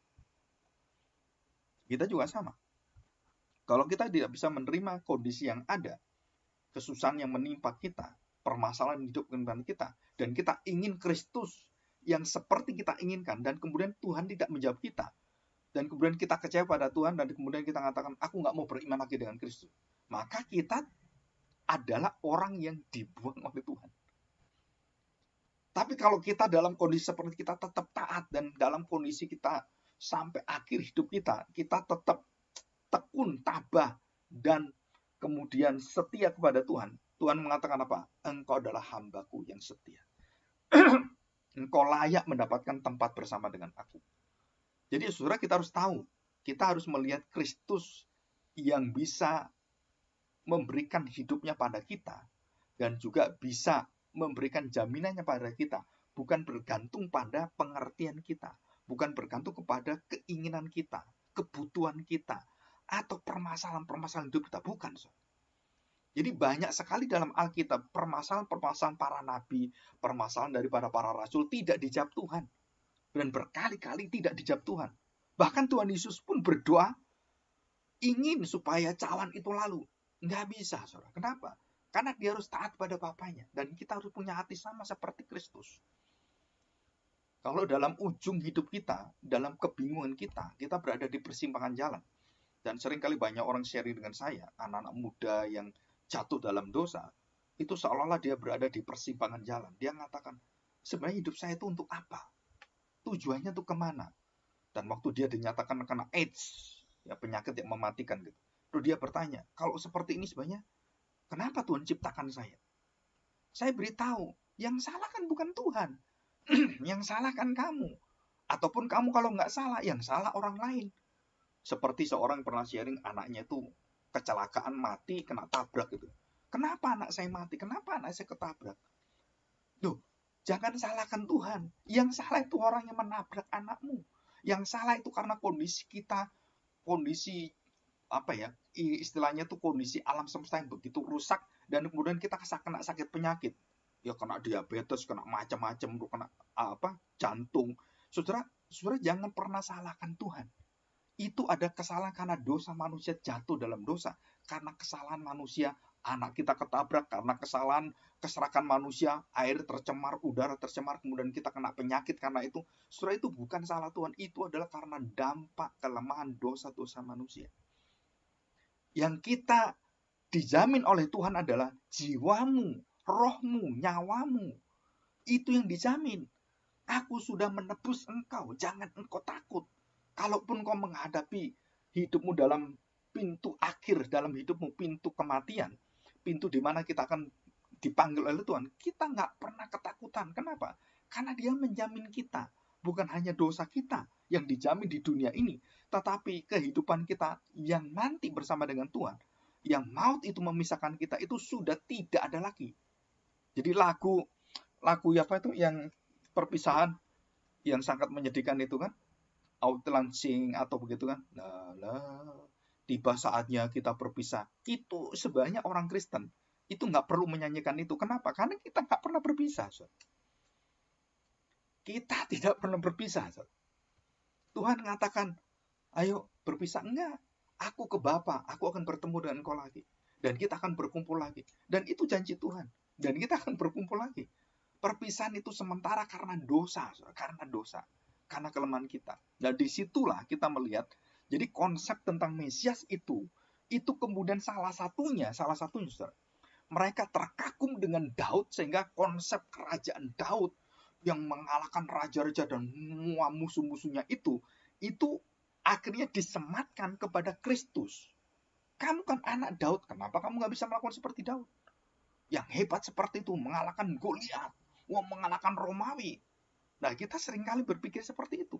Kita juga sama. Kalau kita tidak bisa menerima kondisi yang ada, kesusahan yang menimpa kita, permasalahan hidup kita, dan kita ingin Kristus yang seperti kita inginkan dan kemudian Tuhan tidak menjawab kita dan kemudian kita kecewa pada Tuhan dan kemudian kita mengatakan aku nggak mau beriman lagi dengan Kristus maka kita adalah orang yang dibuang oleh Tuhan tapi kalau kita dalam kondisi seperti kita tetap taat dan dalam kondisi kita sampai akhir hidup kita kita tetap tekun tabah dan kemudian setia kepada Tuhan Tuhan mengatakan apa engkau adalah hambaku yang setia Engkau layak mendapatkan tempat bersama dengan aku. Jadi saudara kita harus tahu, kita harus melihat Kristus yang bisa memberikan hidupnya pada kita dan juga bisa memberikan jaminannya pada kita, bukan bergantung pada pengertian kita, bukan bergantung kepada keinginan kita, kebutuhan kita, atau permasalahan-permasalahan hidup kita, bukan. saudara. Jadi banyak sekali dalam Alkitab permasalahan-permasalahan para nabi, permasalahan daripada para rasul tidak dijawab Tuhan. Dan berkali-kali tidak dijawab Tuhan. Bahkan Tuhan Yesus pun berdoa ingin supaya cawan itu lalu. Nggak bisa, saudara. Kenapa? Karena dia harus taat pada Bapaknya. Dan kita harus punya hati sama seperti Kristus. Kalau dalam ujung hidup kita, dalam kebingungan kita, kita berada di persimpangan jalan. Dan seringkali banyak orang sharing dengan saya, anak-anak muda yang jatuh dalam dosa, itu seolah-olah dia berada di persimpangan jalan. Dia mengatakan, sebenarnya hidup saya itu untuk apa? Tujuannya itu kemana? Dan waktu dia dinyatakan kena AIDS, ya penyakit yang mematikan gitu. Lalu dia bertanya, kalau seperti ini sebenarnya, kenapa Tuhan ciptakan saya? Saya beritahu, yang salah kan bukan Tuhan. yang salah kan kamu. Ataupun kamu kalau nggak salah, yang salah orang lain. Seperti seorang pernah sharing anaknya tuh kecelakaan mati kena tabrak gitu kenapa anak saya mati kenapa anak saya ketabrak Duh, jangan salahkan Tuhan yang salah itu orang yang menabrak anakmu yang salah itu karena kondisi kita kondisi apa ya istilahnya tuh kondisi alam semesta yang begitu rusak dan kemudian kita kena sakit penyakit ya kena diabetes kena macam-macam kena apa jantung saudara saudara jangan pernah salahkan Tuhan itu ada kesalahan karena dosa manusia jatuh dalam dosa karena kesalahan manusia anak kita ketabrak karena kesalahan keserakan manusia air tercemar udara tercemar kemudian kita kena penyakit karena itu setelah itu bukan salah Tuhan itu adalah karena dampak kelemahan dosa-dosa manusia yang kita dijamin oleh Tuhan adalah jiwamu rohmu nyawamu itu yang dijamin aku sudah menebus engkau jangan engkau takut Kalaupun kau menghadapi hidupmu dalam pintu akhir, dalam hidupmu pintu kematian, pintu di mana kita akan dipanggil oleh Tuhan, kita nggak pernah ketakutan. Kenapa? Karena dia menjamin kita. Bukan hanya dosa kita yang dijamin di dunia ini, tetapi kehidupan kita yang nanti bersama dengan Tuhan. Yang maut itu memisahkan kita itu sudah tidak ada lagi. Jadi lagu lagu apa itu yang perpisahan yang sangat menyedihkan itu kan out launching atau begitu kan lah tiba saatnya kita berpisah itu sebanyak orang Kristen itu nggak perlu menyanyikan itu kenapa karena kita nggak pernah berpisah so. kita tidak pernah berpisah so. Tuhan mengatakan ayo berpisah enggak aku ke Bapak. aku akan bertemu dengan engkau lagi dan kita akan berkumpul lagi dan itu janji Tuhan dan kita akan berkumpul lagi perpisahan itu sementara karena dosa karena dosa karena kelemahan kita. Nah, disitulah kita melihat, jadi konsep tentang Mesias itu, itu kemudian salah satunya, salah satunya, saudara, mereka terkagum dengan Daud sehingga konsep kerajaan Daud yang mengalahkan raja-raja dan semua musuh-musuhnya itu, itu akhirnya disematkan kepada Kristus. Kamu kan anak Daud, kenapa kamu nggak bisa melakukan seperti Daud? Yang hebat seperti itu, mengalahkan Goliat, mengalahkan Romawi, Nah, kita seringkali berpikir seperti itu.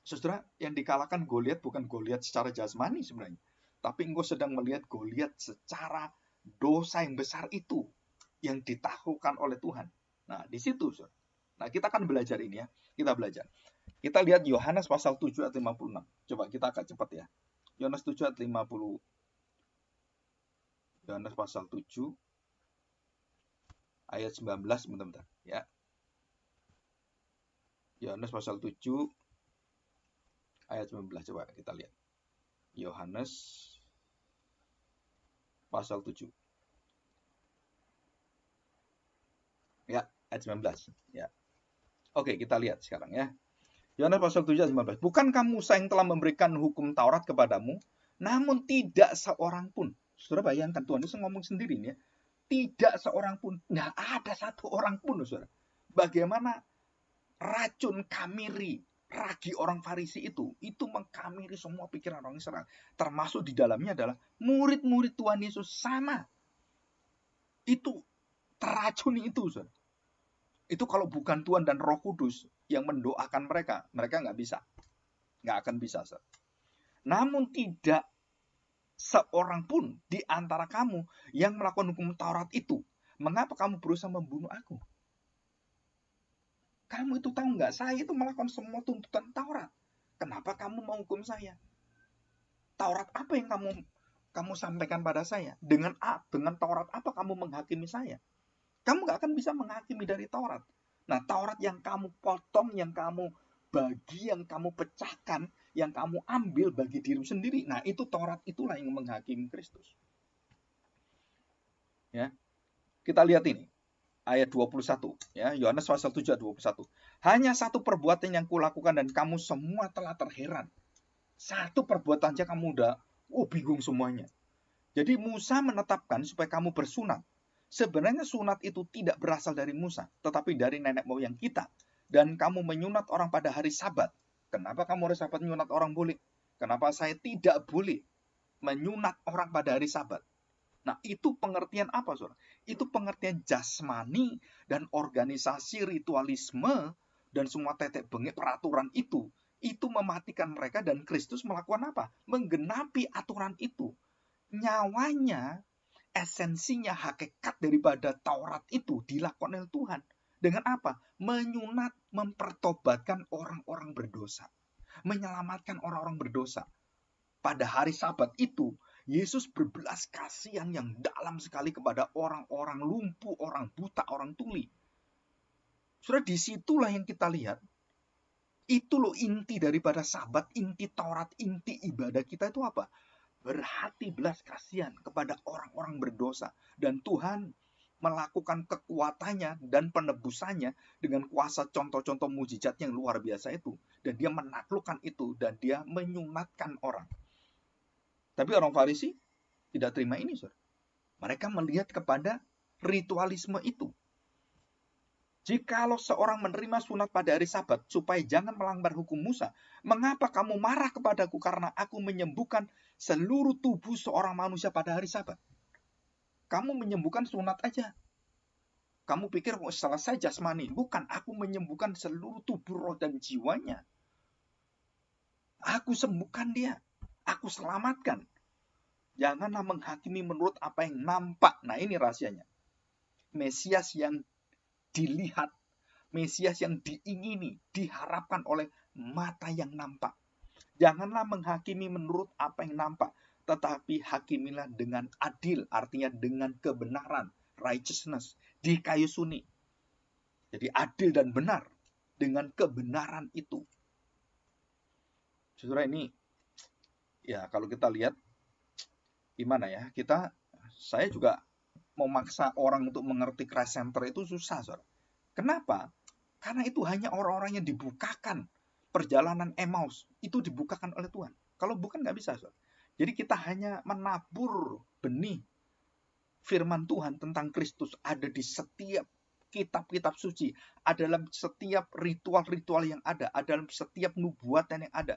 Saudara, yang dikalahkan Goliat bukan Goliat secara jasmani sebenarnya, tapi engkau sedang melihat Goliat secara dosa yang besar itu yang ditahukan oleh Tuhan. Nah, di situ, Saudara. Nah, kita akan belajar ini ya. Kita belajar. Kita lihat Yohanes pasal 7 ayat 56. Coba kita agak cepat ya. Yohanes 7 ayat 50. Yohanes pasal 7 ayat 19 bentar ya. Yohanes pasal 7 ayat 19 coba kita lihat. Yohanes pasal 7. Ya, ayat 19. Ya. Oke, kita lihat sekarang ya. Yohanes pasal 7 ayat 19. Bukankah Musa yang telah memberikan hukum Taurat kepadamu, namun tidak seorang pun. Saudara bayangkan Tuhan itu ngomong sendiri nih ya. Tidak seorang pun, nggak ada satu orang pun, Saudara. Bagaimana racun kamiri ragi orang Farisi itu itu mengkamiri semua pikiran orang Israel termasuk di dalamnya adalah murid-murid Tuhan Yesus sama itu teracuni itu sir. itu kalau bukan Tuhan dan Roh Kudus yang mendoakan mereka mereka nggak bisa nggak akan bisa sir. namun tidak seorang pun di antara kamu yang melakukan hukum Taurat itu mengapa kamu berusaha membunuh aku kamu itu tahu nggak? Saya itu melakukan semua tuntutan Taurat. Kenapa kamu mau menghukum saya? Taurat apa yang kamu kamu sampaikan pada saya? Dengan A, dengan Taurat apa kamu menghakimi saya? Kamu nggak akan bisa menghakimi dari Taurat. Nah, Taurat yang kamu potong, yang kamu bagi, yang kamu pecahkan, yang kamu ambil bagi diri sendiri. Nah, itu Taurat itulah yang menghakimi Kristus. Ya. Kita lihat ini ayat 21 ya Yohanes pasal 7 ayat 21 hanya satu perbuatan yang kulakukan dan kamu semua telah terheran satu perbuatan saja kamu udah oh bingung semuanya jadi Musa menetapkan supaya kamu bersunat sebenarnya sunat itu tidak berasal dari Musa tetapi dari nenek moyang kita dan kamu menyunat orang pada hari sabat kenapa kamu harus sabat menyunat orang boleh kenapa saya tidak boleh menyunat orang pada hari sabat Nah, itu pengertian apa, Saudara? Itu pengertian jasmani dan organisasi ritualisme dan semua tetek bengek peraturan itu. Itu mematikan mereka dan Kristus melakukan apa? Menggenapi aturan itu. Nyawanya, esensinya hakikat daripada Taurat itu dilakukan oleh Tuhan. Dengan apa? Menyunat, mempertobatkan orang-orang berdosa. Menyelamatkan orang-orang berdosa. Pada hari sabat itu, Yesus berbelas kasihan yang dalam sekali kepada orang-orang lumpuh, orang buta, orang tuli. Saudara, disitulah yang kita lihat. Itu loh inti daripada sahabat, inti Taurat, inti ibadah kita itu apa? Berhati belas kasihan kepada orang-orang berdosa. Dan Tuhan melakukan kekuatannya dan penebusannya dengan kuasa contoh-contoh mujizat yang luar biasa itu. Dan dia menaklukkan itu dan dia menyunatkan orang. Tapi orang Farisi tidak terima ini, saudara. Mereka melihat kepada ritualisme itu. Jikalau seorang menerima sunat pada hari sabat supaya jangan melanggar hukum Musa, mengapa kamu marah kepadaku karena aku menyembuhkan seluruh tubuh seorang manusia pada hari sabat? Kamu menyembuhkan sunat aja. Kamu pikir oh, selesai jasmani? Bukan, aku menyembuhkan seluruh tubuh roh dan jiwanya. Aku sembuhkan dia aku selamatkan. Janganlah menghakimi menurut apa yang nampak. Nah ini rahasianya. Mesias yang dilihat. Mesias yang diingini, diharapkan oleh mata yang nampak. Janganlah menghakimi menurut apa yang nampak, tetapi hakimilah dengan adil, artinya dengan kebenaran, righteousness, di kayu suni. Jadi adil dan benar dengan kebenaran itu. Saudara ini ya kalau kita lihat gimana ya kita saya juga memaksa orang untuk mengerti Christ center itu susah saudara. Kenapa? Karena itu hanya orang-orang yang dibukakan perjalanan Emmaus itu dibukakan oleh Tuhan. Kalau bukan nggak bisa saudara. Jadi kita hanya menabur benih firman Tuhan tentang Kristus ada di setiap kitab-kitab suci, ada dalam setiap ritual-ritual yang ada, ada dalam setiap nubuatan yang ada.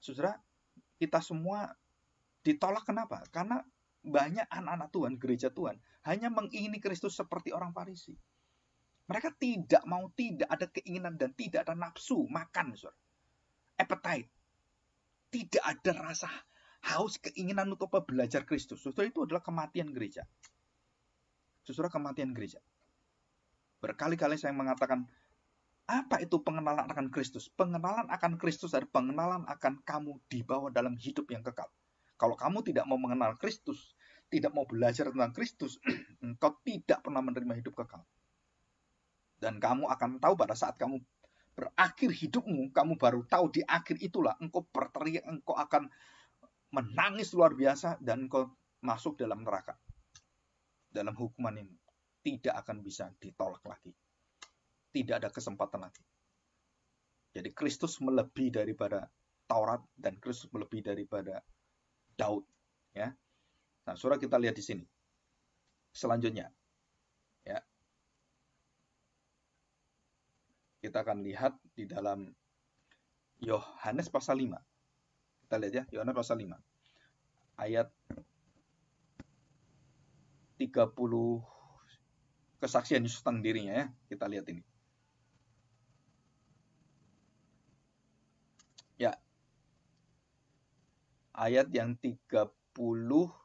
Saudara, kita semua ditolak kenapa? Karena banyak anak-anak Tuhan, gereja Tuhan hanya mengingini Kristus seperti orang Farisi. Mereka tidak mau, tidak ada keinginan dan tidak ada nafsu makan, sur. appetite. Tidak ada rasa haus keinginan untuk belajar Kristus. Justru itu adalah kematian gereja. Justru kematian gereja. Berkali-kali saya mengatakan apa itu pengenalan akan Kristus? Pengenalan akan Kristus adalah pengenalan akan kamu dibawa dalam hidup yang kekal. Kalau kamu tidak mau mengenal Kristus, tidak mau belajar tentang Kristus, engkau tidak pernah menerima hidup kekal. Dan kamu akan tahu pada saat kamu berakhir hidupmu, kamu baru tahu di akhir itulah engkau berteriak, engkau akan menangis luar biasa dan engkau masuk dalam neraka. Dalam hukuman ini tidak akan bisa ditolak lagi tidak ada kesempatan lagi. Jadi Kristus melebihi daripada Taurat dan Kristus melebihi daripada Daud, ya. Nah, surah kita lihat di sini. Selanjutnya, ya. Kita akan lihat di dalam Yohanes pasal 5. Kita lihat ya, Yohanes pasal 5. Ayat 30 kesaksian Yesus tentang dirinya ya. Kita lihat ini. ayat yang 30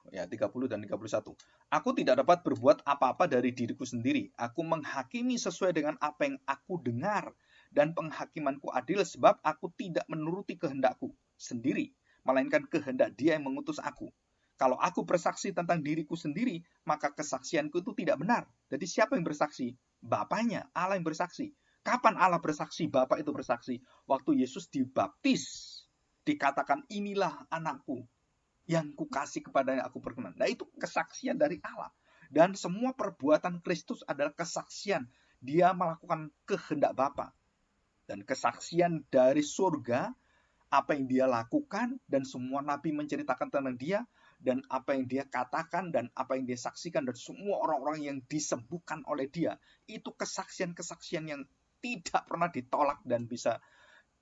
ya 30 dan 31. Aku tidak dapat berbuat apa-apa dari diriku sendiri. Aku menghakimi sesuai dengan apa yang aku dengar dan penghakimanku adil sebab aku tidak menuruti kehendakku sendiri, melainkan kehendak Dia yang mengutus aku. Kalau aku bersaksi tentang diriku sendiri, maka kesaksianku itu tidak benar. Jadi siapa yang bersaksi? Bapaknya, Allah yang bersaksi. Kapan Allah bersaksi? Bapak itu bersaksi. Waktu Yesus dibaptis, dikatakan inilah anakku yang kukasih kepadanya aku berkenan. Nah itu kesaksian dari Allah. Dan semua perbuatan Kristus adalah kesaksian. Dia melakukan kehendak Bapa Dan kesaksian dari surga, apa yang dia lakukan, dan semua nabi menceritakan tentang dia, dan apa yang dia katakan, dan apa yang dia saksikan, dan semua orang-orang yang disembuhkan oleh dia. Itu kesaksian-kesaksian yang tidak pernah ditolak dan bisa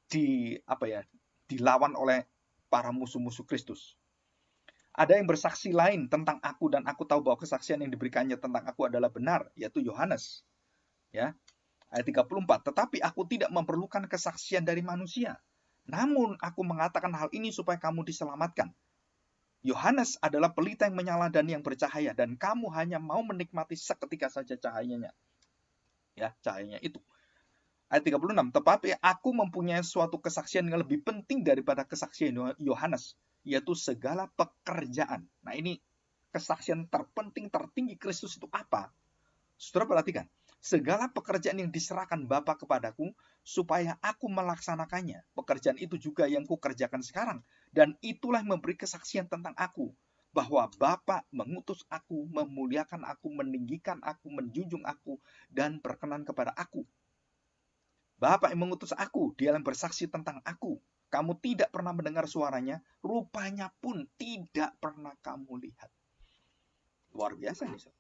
di apa ya dilawan oleh para musuh-musuh Kristus. Ada yang bersaksi lain tentang aku dan aku tahu bahwa kesaksian yang diberikannya tentang aku adalah benar, yaitu Yohanes. Ya. Ayat 34, tetapi aku tidak memerlukan kesaksian dari manusia. Namun aku mengatakan hal ini supaya kamu diselamatkan. Yohanes adalah pelita yang menyala dan yang bercahaya dan kamu hanya mau menikmati seketika saja cahayanya. Ya, cahayanya itu ayat 36, tetapi aku mempunyai suatu kesaksian yang lebih penting daripada kesaksian Yohanes, yaitu segala pekerjaan. Nah ini kesaksian terpenting, tertinggi Kristus itu apa? Saudara perhatikan, segala pekerjaan yang diserahkan Bapa kepadaku, supaya aku melaksanakannya. Pekerjaan itu juga yang kukerjakan sekarang. Dan itulah memberi kesaksian tentang aku, bahwa Bapa mengutus aku, memuliakan aku, meninggikan aku, menjunjung aku, dan berkenan kepada aku. Bapak yang mengutus aku, dia yang bersaksi tentang aku. Kamu tidak pernah mendengar suaranya, rupanya pun tidak pernah kamu lihat. Luar biasa nih. Sob.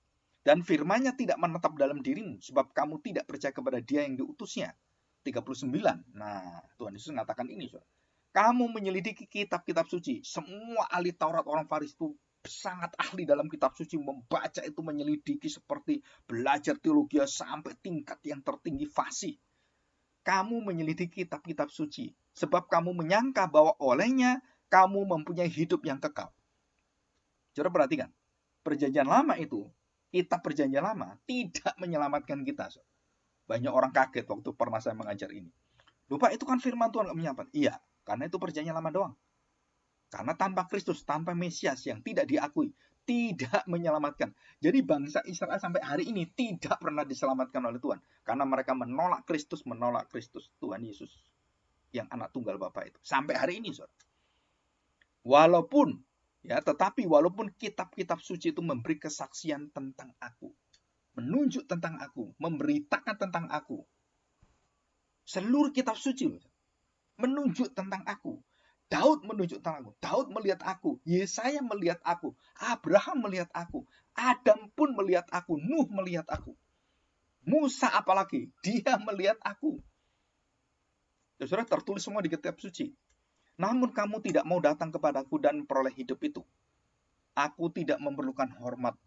Dan firmanya tidak menetap dalam dirimu, sebab kamu tidak percaya kepada dia yang diutusnya. 39. Nah, Tuhan Yesus mengatakan ini. Sob. Kamu menyelidiki kitab-kitab suci. Semua ahli Taurat orang Faris itu sangat ahli dalam kitab suci membaca itu menyelidiki seperti belajar teologi sampai tingkat yang tertinggi fasih kamu menyelidiki kitab-kitab suci, sebab kamu menyangka bahwa olehnya kamu mempunyai hidup yang kekal. Coba perhatikan, perjanjian lama itu, kitab perjanjian lama tidak menyelamatkan kita. Banyak orang kaget waktu pernah saya mengajar ini. Lupa itu kan firman Tuhan menyelamatkan. Iya, karena itu perjanjian lama doang. Karena tanpa Kristus, tanpa Mesias yang tidak diakui, tidak menyelamatkan. Jadi bangsa Israel sampai hari ini tidak pernah diselamatkan oleh Tuhan. Karena mereka menolak Kristus, menolak Kristus Tuhan Yesus. Yang anak tunggal Bapak itu. Sampai hari ini, saudara. Walaupun, ya tetapi walaupun kitab-kitab suci itu memberi kesaksian tentang aku. Menunjuk tentang aku. Memberitakan tentang aku. Seluruh kitab suci menunjuk tentang aku. Daud menunjuk tanganku. Daud melihat aku. Yesaya melihat aku. Abraham melihat aku. Adam pun melihat aku. Nuh melihat aku. Musa apalagi. Dia melihat aku. Ya, saudara, tertulis semua di kitab suci. Namun kamu tidak mau datang kepadaku dan peroleh hidup itu. Aku tidak memerlukan hormat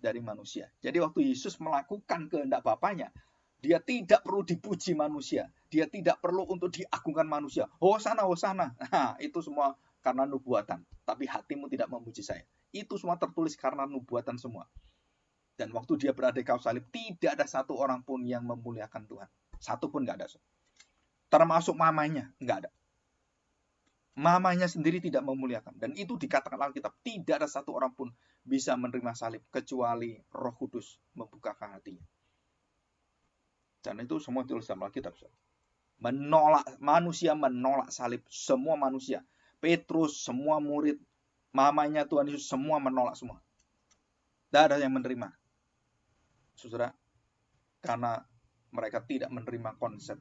dari manusia. Jadi waktu Yesus melakukan kehendak Bapaknya, dia tidak perlu dipuji manusia. Dia tidak perlu untuk diagungkan manusia. Hosana, hosana. Nah, itu semua karena nubuatan. Tapi hatimu tidak memuji saya. Itu semua tertulis karena nubuatan semua. Dan waktu dia berada di kayu salib, tidak ada satu orang pun yang memuliakan Tuhan. Satu pun nggak ada. Termasuk mamanya, nggak ada. Mamanya sendiri tidak memuliakan. Dan itu dikatakan dalam kitab. Tidak ada satu orang pun bisa menerima salib. Kecuali roh kudus membuka hatinya. Dan itu semua ditulis dalam Alkitab. Menolak manusia menolak salib, semua manusia. Petrus, semua murid, mamanya Tuhan Yesus semua menolak semua. Tidak ada yang menerima. Saudara, karena mereka tidak menerima konsep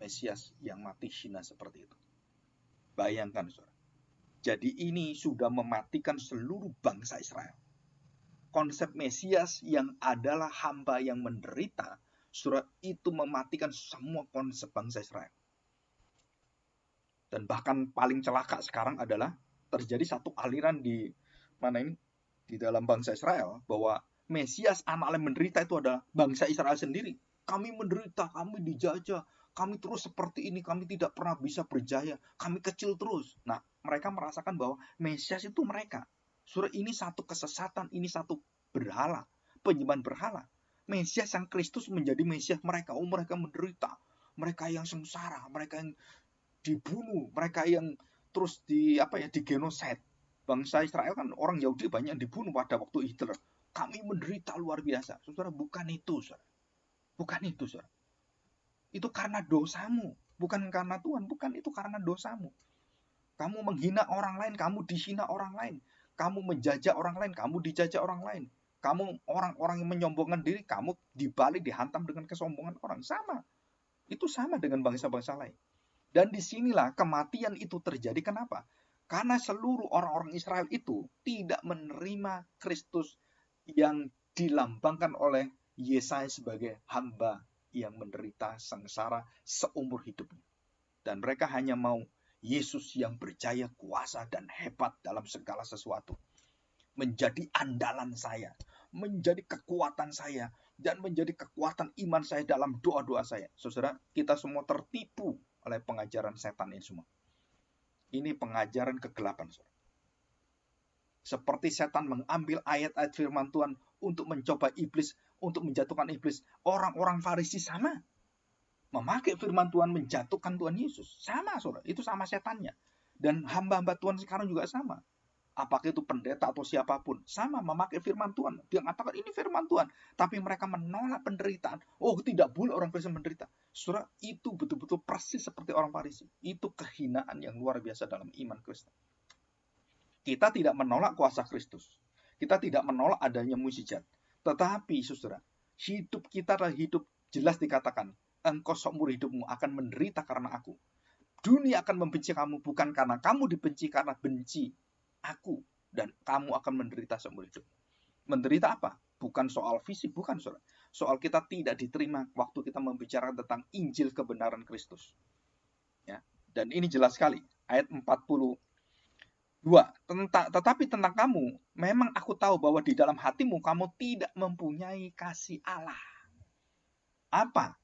Mesias yang mati hina seperti itu. Bayangkan, saudara. Jadi ini sudah mematikan seluruh bangsa Israel. Konsep Mesias yang adalah hamba yang menderita Surat itu mematikan semua konsep bangsa Israel. Dan bahkan paling celaka sekarang adalah terjadi satu aliran di mana ini di dalam bangsa Israel bahwa Mesias anak yang menderita itu adalah bangsa Israel sendiri. Kami menderita, kami dijajah, kami terus seperti ini, kami tidak pernah bisa berjaya, kami kecil terus. Nah, mereka merasakan bahwa Mesias itu mereka. Surat ini satu kesesatan, ini satu berhala, penyembahan berhala. Mesias yang Kristus menjadi Mesias mereka. Oh, mereka menderita. Mereka yang sengsara, mereka yang dibunuh, mereka yang terus di apa ya di genoset Bangsa Israel kan orang Yahudi banyak yang dibunuh pada waktu Hitler. Kami menderita luar biasa. Saudara, bukan itu, Saudara. Bukan itu, Saudara. Itu karena dosamu, bukan karena Tuhan, bukan itu karena dosamu. Kamu menghina orang lain, kamu dihina orang lain. Kamu menjajah orang lain, kamu dijajah orang lain kamu orang-orang yang menyombongkan diri, kamu dibalik dihantam dengan kesombongan orang. Sama. Itu sama dengan bangsa-bangsa lain. Dan disinilah kematian itu terjadi. Kenapa? Karena seluruh orang-orang Israel itu tidak menerima Kristus yang dilambangkan oleh Yesaya sebagai hamba yang menderita sengsara seumur hidupnya. Dan mereka hanya mau Yesus yang berjaya kuasa dan hebat dalam segala sesuatu. Menjadi andalan saya menjadi kekuatan saya dan menjadi kekuatan iman saya dalam doa-doa saya. Saudara, kita semua tertipu oleh pengajaran setan ini semua. Ini pengajaran kegelapan, saudara. Seperti setan mengambil ayat-ayat firman Tuhan untuk mencoba iblis, untuk menjatuhkan iblis. Orang-orang Farisi sama. Memakai firman Tuhan menjatuhkan Tuhan Yesus. Sama, saudara. Itu sama setannya. Dan hamba-hamba Tuhan sekarang juga sama apakah itu pendeta atau siapapun, sama memakai firman Tuhan. Dia mengatakan ini firman Tuhan, tapi mereka menolak penderitaan. Oh, tidak boleh orang Kristen menderita. Surah itu betul-betul persis seperti orang Farisi. Itu kehinaan yang luar biasa dalam iman Kristen. Kita tidak menolak kuasa Kristus. Kita tidak menolak adanya mujizat. Tetapi, saudara, hidup kita adalah hidup jelas dikatakan, engkau seumur hidupmu akan menderita karena aku. Dunia akan membenci kamu bukan karena kamu dibenci, karena benci aku dan kamu akan menderita seumur hidup. Menderita apa? Bukan soal visi, bukan soal soal kita tidak diterima waktu kita membicarakan tentang Injil kebenaran Kristus. Ya. Dan ini jelas sekali ayat 40 tentang, tetapi tentang kamu, memang aku tahu bahwa di dalam hatimu kamu tidak mempunyai kasih Allah. Apa?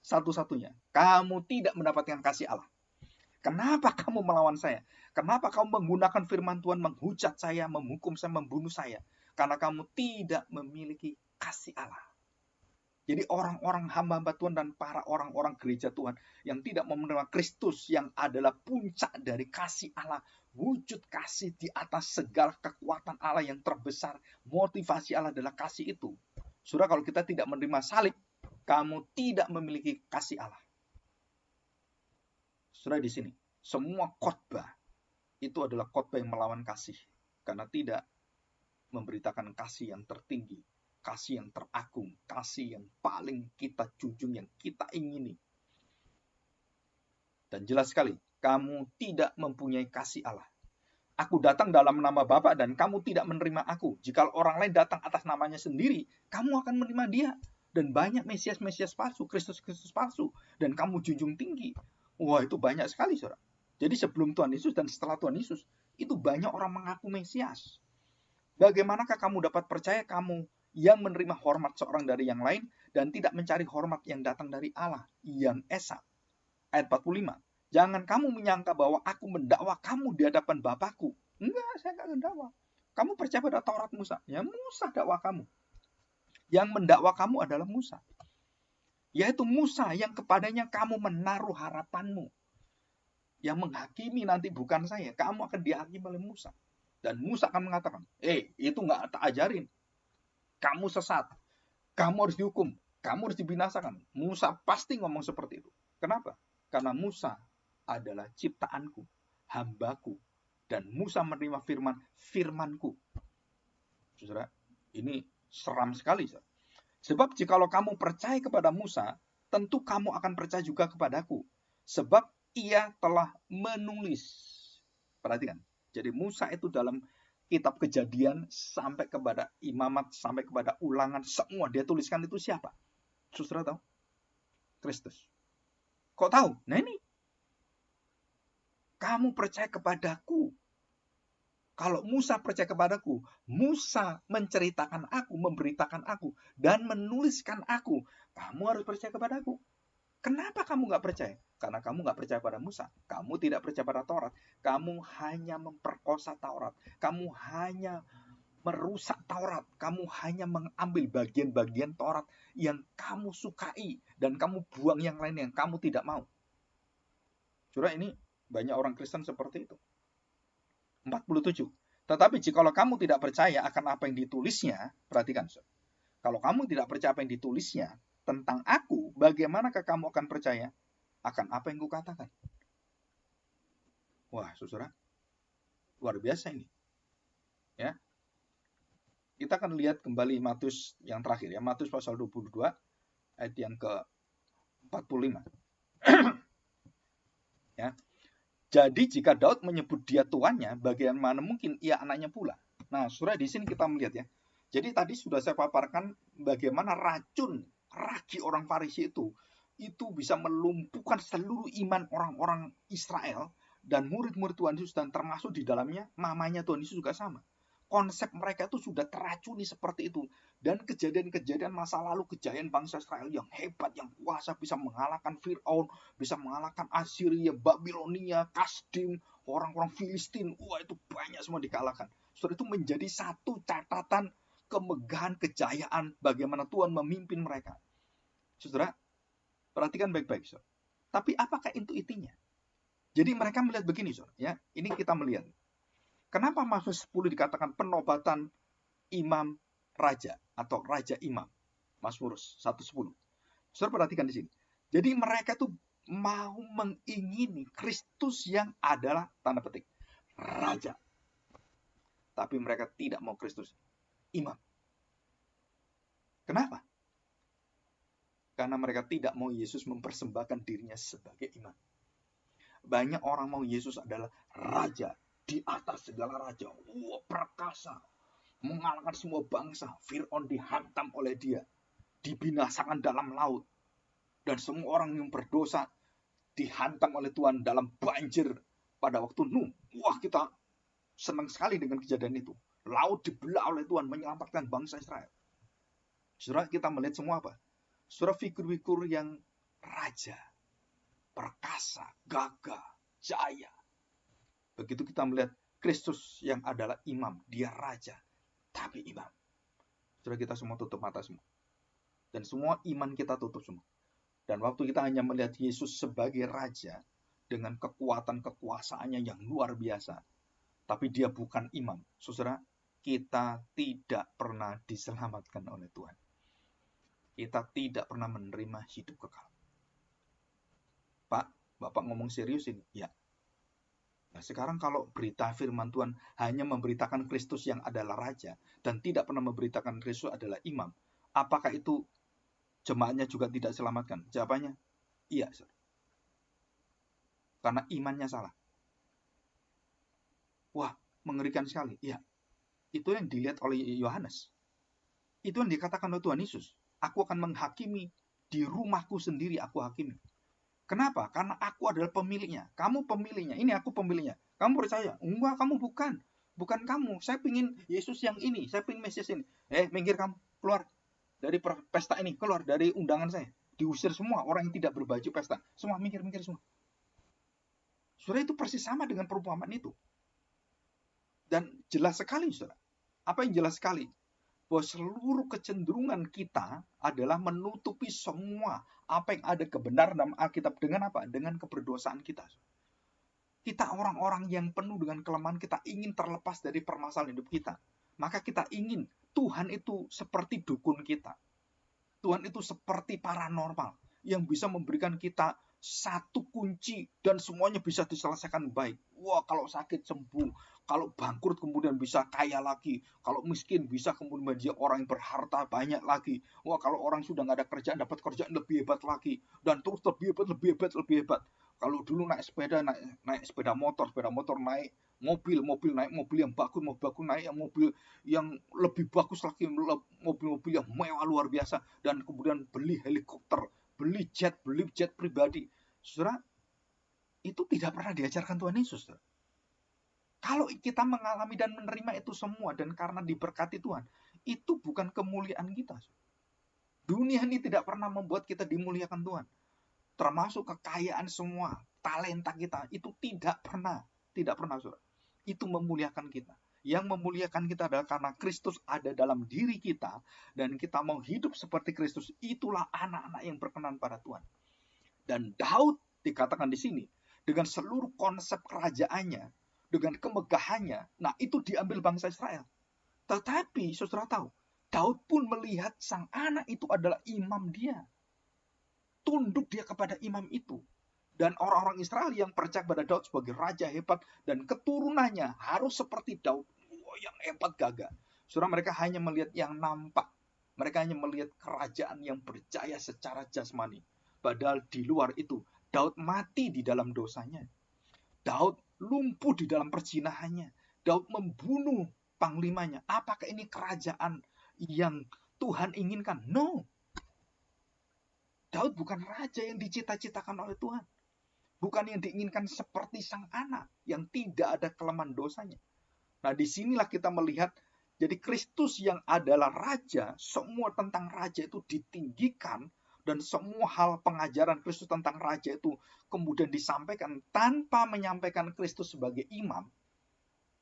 Satu-satunya, kamu tidak mendapatkan kasih Allah. Kenapa kamu melawan saya? Kenapa kamu menggunakan firman Tuhan menghujat saya, menghukum saya, membunuh saya? Karena kamu tidak memiliki kasih Allah. Jadi orang-orang hamba-hamba Tuhan dan para orang-orang gereja Tuhan yang tidak mau menerima Kristus yang adalah puncak dari kasih Allah, wujud kasih di atas segala kekuatan Allah yang terbesar, motivasi Allah adalah kasih itu. Surah kalau kita tidak menerima salib, kamu tidak memiliki kasih Allah. Sudah di sini, semua khotbah itu adalah khotbah yang melawan kasih karena tidak memberitakan kasih yang tertinggi, kasih yang teragung, kasih yang paling kita junjung yang kita ingini. Dan jelas sekali, kamu tidak mempunyai kasih Allah. Aku datang dalam nama Bapa dan kamu tidak menerima aku. Jika orang lain datang atas namanya sendiri, kamu akan menerima dia. Dan banyak Mesias-Mesias palsu, Kristus-Kristus palsu. Dan kamu junjung tinggi. Wah itu banyak sekali saudara. Jadi sebelum Tuhan Yesus dan setelah Tuhan Yesus itu banyak orang mengaku Mesias. Bagaimanakah kamu dapat percaya kamu yang menerima hormat seorang dari yang lain dan tidak mencari hormat yang datang dari Allah yang esa? Ayat 45. Jangan kamu menyangka bahwa aku mendakwa kamu di hadapan Bapakku. Enggak, saya enggak mendakwa. Kamu percaya pada Taurat Musa. Ya Musa dakwa kamu. Yang mendakwa kamu adalah Musa yaitu Musa yang kepadanya kamu menaruh harapanmu. Yang menghakimi nanti bukan saya, kamu akan dihakimi oleh Musa. Dan Musa akan mengatakan, eh itu nggak tak ajarin. Kamu sesat, kamu harus dihukum, kamu harus dibinasakan. Musa pasti ngomong seperti itu. Kenapa? Karena Musa adalah ciptaanku, hambaku. Dan Musa menerima firman, firmanku. Saudara, ini seram sekali. Saudara. Sebab jikalau kamu percaya kepada Musa, tentu kamu akan percaya juga kepadaku. Sebab ia telah menulis. Perhatikan. Jadi Musa itu dalam kitab kejadian sampai kepada imamat, sampai kepada ulangan, semua dia tuliskan itu siapa? Susra tahu? Kristus. Kok tahu? Nah ini. Kamu percaya kepadaku, kalau Musa percaya kepadaku, Musa menceritakan aku, memberitakan aku, dan menuliskan aku. Kamu harus percaya kepadaku. Kenapa kamu nggak percaya? Karena kamu nggak percaya pada Musa. Kamu tidak percaya pada Taurat. Kamu hanya memperkosa Taurat. Kamu hanya merusak Taurat. Kamu hanya mengambil bagian-bagian Taurat yang kamu sukai dan kamu buang yang lain yang kamu tidak mau. Surah ini banyak orang Kristen seperti itu. 47. Tetapi jikalau kamu tidak percaya akan apa yang ditulisnya, perhatikan, Kalau kamu tidak percaya apa yang ditulisnya tentang aku, bagaimanakah kamu akan percaya akan apa yang kukatakan? Wah, saudara, luar biasa ini. Ya. Kita akan lihat kembali Matius yang terakhir ya, Matius pasal 22 ayat yang ke 45. ya. Jadi jika Daud menyebut dia tuannya, bagaimana mungkin ia anaknya pula? Nah, surah di sini kita melihat ya. Jadi tadi sudah saya paparkan bagaimana racun ragi orang Farisi itu itu bisa melumpuhkan seluruh iman orang-orang Israel dan murid-murid Tuhan Yesus dan termasuk di dalamnya mamanya Tuhan Yesus juga sama konsep mereka itu sudah teracuni seperti itu. Dan kejadian-kejadian masa lalu kejayaan bangsa Israel yang hebat, yang kuasa bisa mengalahkan Fir'aun, bisa mengalahkan Assyria, Babilonia, Kasdim, orang-orang Filistin. Wah itu banyak semua dikalahkan. Setelah itu menjadi satu catatan kemegahan, kejayaan, bagaimana Tuhan memimpin mereka. Saudara, perhatikan baik-baik. Saudara. Tapi apakah itu intuitinya? Jadi mereka melihat begini, saudara. Ya, ini kita melihat Kenapa Mazmur 10 dikatakan penobatan imam raja atau raja imam? Mazmur 110. Saudara perhatikan di sini. Jadi mereka tuh mau mengingini Kristus yang adalah tanda petik raja. Tapi mereka tidak mau Kristus imam. Kenapa? Karena mereka tidak mau Yesus mempersembahkan dirinya sebagai imam. Banyak orang mau Yesus adalah raja, di atas segala raja, wah perkasa, mengalahkan semua bangsa. Fir'aun dihantam oleh dia, dibinasakan dalam laut. Dan semua orang yang berdosa dihantam oleh Tuhan dalam banjir pada waktu Nuh. Wah, kita senang sekali dengan kejadian itu. Laut dibelah oleh Tuhan menyelamatkan bangsa Israel. Surah kita melihat semua apa? Surah figur-figur yang raja, perkasa, gagah, jaya, Begitu kita melihat Kristus yang adalah imam, dia raja, tapi imam. Sudah kita semua tutup mata semua. Dan semua iman kita tutup semua. Dan waktu kita hanya melihat Yesus sebagai raja dengan kekuatan kekuasaannya yang luar biasa, tapi dia bukan imam. Saudara, kita tidak pernah diselamatkan oleh Tuhan. Kita tidak pernah menerima hidup kekal. Pak, Bapak ngomong serius ini? Ya, Nah, sekarang kalau berita firman Tuhan hanya memberitakan Kristus yang adalah raja dan tidak pernah memberitakan Kristus adalah imam, apakah itu jemaatnya juga tidak selamatkan? Jawabannya iya, Karena imannya salah. Wah, mengerikan sekali. Iya. Itu yang dilihat oleh Yohanes. Itu yang dikatakan oleh Tuhan Yesus. Aku akan menghakimi di rumahku sendiri aku hakimi. Kenapa? Karena aku adalah pemiliknya. Kamu pemiliknya. Ini aku pemiliknya. Kamu percaya? Enggak, kamu bukan. Bukan kamu. Saya pingin Yesus yang ini. Saya pingin Mesias ini. Eh, minggir kamu. Keluar. Dari pesta ini. Keluar dari undangan saya. Diusir semua orang yang tidak berbaju pesta. Semua minggir-minggir semua. Surah itu persis sama dengan perumpamaan itu. Dan jelas sekali, saudara. Apa yang jelas sekali? bahwa seluruh kecenderungan kita adalah menutupi semua apa yang ada kebenaran dalam Alkitab dengan apa? Dengan keberdosaan kita. Kita orang-orang yang penuh dengan kelemahan, kita ingin terlepas dari permasalahan hidup kita. Maka kita ingin Tuhan itu seperti dukun kita. Tuhan itu seperti paranormal yang bisa memberikan kita satu kunci dan semuanya bisa diselesaikan baik. Wah, kalau sakit sembuh, kalau bangkrut kemudian bisa kaya lagi, kalau miskin bisa kemudian menjadi orang yang berharta banyak lagi. Wah, kalau orang sudah nggak ada kerjaan dapat kerjaan lebih hebat lagi dan terus lebih hebat, lebih hebat, lebih hebat. Kalau dulu naik sepeda, naik, naik sepeda motor, sepeda motor naik mobil, mobil naik mobil yang bagus, mobil bagus naik yang mobil yang lebih bagus lagi, mobil-mobil yang mewah luar biasa dan kemudian beli helikopter, beli jet, beli jet pribadi Saudara, itu tidak pernah diajarkan Tuhan Yesus. Saudara. Kalau kita mengalami dan menerima itu semua dan karena diberkati Tuhan, itu bukan kemuliaan kita. Saudara. Dunia ini tidak pernah membuat kita dimuliakan Tuhan. Termasuk kekayaan semua, talenta kita, itu tidak pernah. Tidak pernah, saudara. Itu memuliakan kita yang memuliakan kita adalah karena Kristus ada dalam diri kita dan kita mau hidup seperti Kristus itulah anak-anak yang berkenan pada Tuhan dan Daud dikatakan di sini dengan seluruh konsep kerajaannya, dengan kemegahannya, nah itu diambil bangsa Israel. Tetapi saudara tahu, Daud pun melihat sang anak itu adalah imam dia. Tunduk dia kepada imam itu. Dan orang-orang Israel yang percaya pada Daud sebagai raja hebat dan keturunannya harus seperti Daud. Oh, yang hebat gagah. Saudara mereka hanya melihat yang nampak. Mereka hanya melihat kerajaan yang berjaya secara jasmani padahal di luar itu Daud mati di dalam dosanya. Daud lumpuh di dalam perzinahannya. Daud membunuh panglimanya. Apakah ini kerajaan yang Tuhan inginkan? No. Daud bukan raja yang dicita-citakan oleh Tuhan. Bukan yang diinginkan seperti sang anak yang tidak ada kelemahan dosanya. Nah, disinilah kita melihat jadi Kristus yang adalah raja, semua tentang raja itu ditinggikan dan semua hal pengajaran Kristus tentang raja itu kemudian disampaikan tanpa menyampaikan Kristus sebagai imam.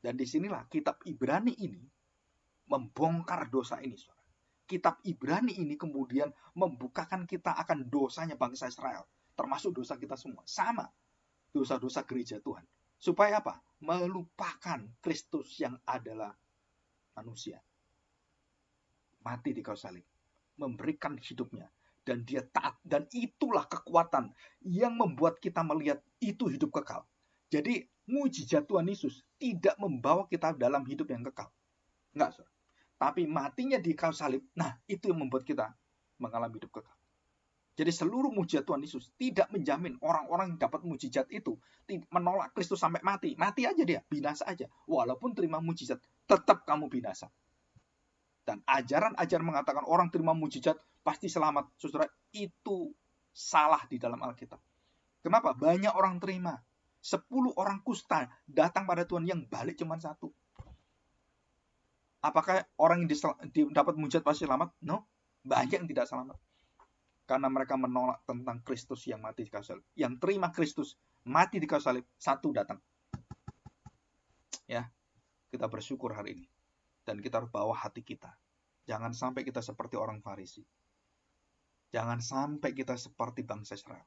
Dan disinilah kitab Ibrani ini membongkar dosa ini. Saudara. Kitab Ibrani ini kemudian membukakan kita akan dosanya bangsa Israel. Termasuk dosa kita semua. Sama dosa-dosa gereja Tuhan. Supaya apa? Melupakan Kristus yang adalah manusia. Mati di kau salib. Memberikan hidupnya dan dia taat dan itulah kekuatan yang membuat kita melihat itu hidup kekal. Jadi mujizat Tuhan Yesus tidak membawa kita dalam hidup yang kekal. Enggak, Saudara. Tapi matinya di kayu salib, nah itu yang membuat kita mengalami hidup kekal. Jadi seluruh mujizat Tuhan Yesus tidak menjamin orang-orang yang dapat mujizat itu menolak Kristus sampai mati. Mati aja dia, binasa aja. Walaupun terima mujizat, tetap kamu binasa dan ajaran-ajaran mengatakan orang terima mujizat pasti selamat, saudara, itu salah di dalam Alkitab. Kenapa? Banyak orang terima. Sepuluh orang kusta datang pada Tuhan yang balik cuma satu. Apakah orang yang dapat mujizat pasti selamat? No. Banyak yang tidak selamat. Karena mereka menolak tentang Kristus yang mati di kayu salib. Yang terima Kristus mati di kayu salib, satu datang. Ya, kita bersyukur hari ini dan kita harus bawa hati kita. Jangan sampai kita seperti orang Farisi. Jangan sampai kita seperti bangsa Israel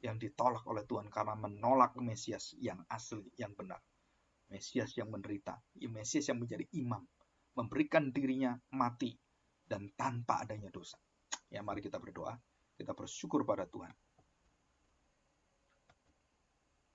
yang ditolak oleh Tuhan karena menolak Mesias yang asli, yang benar. Mesias yang menderita, Mesias yang menjadi imam, memberikan dirinya mati dan tanpa adanya dosa. Ya, mari kita berdoa, kita bersyukur pada Tuhan.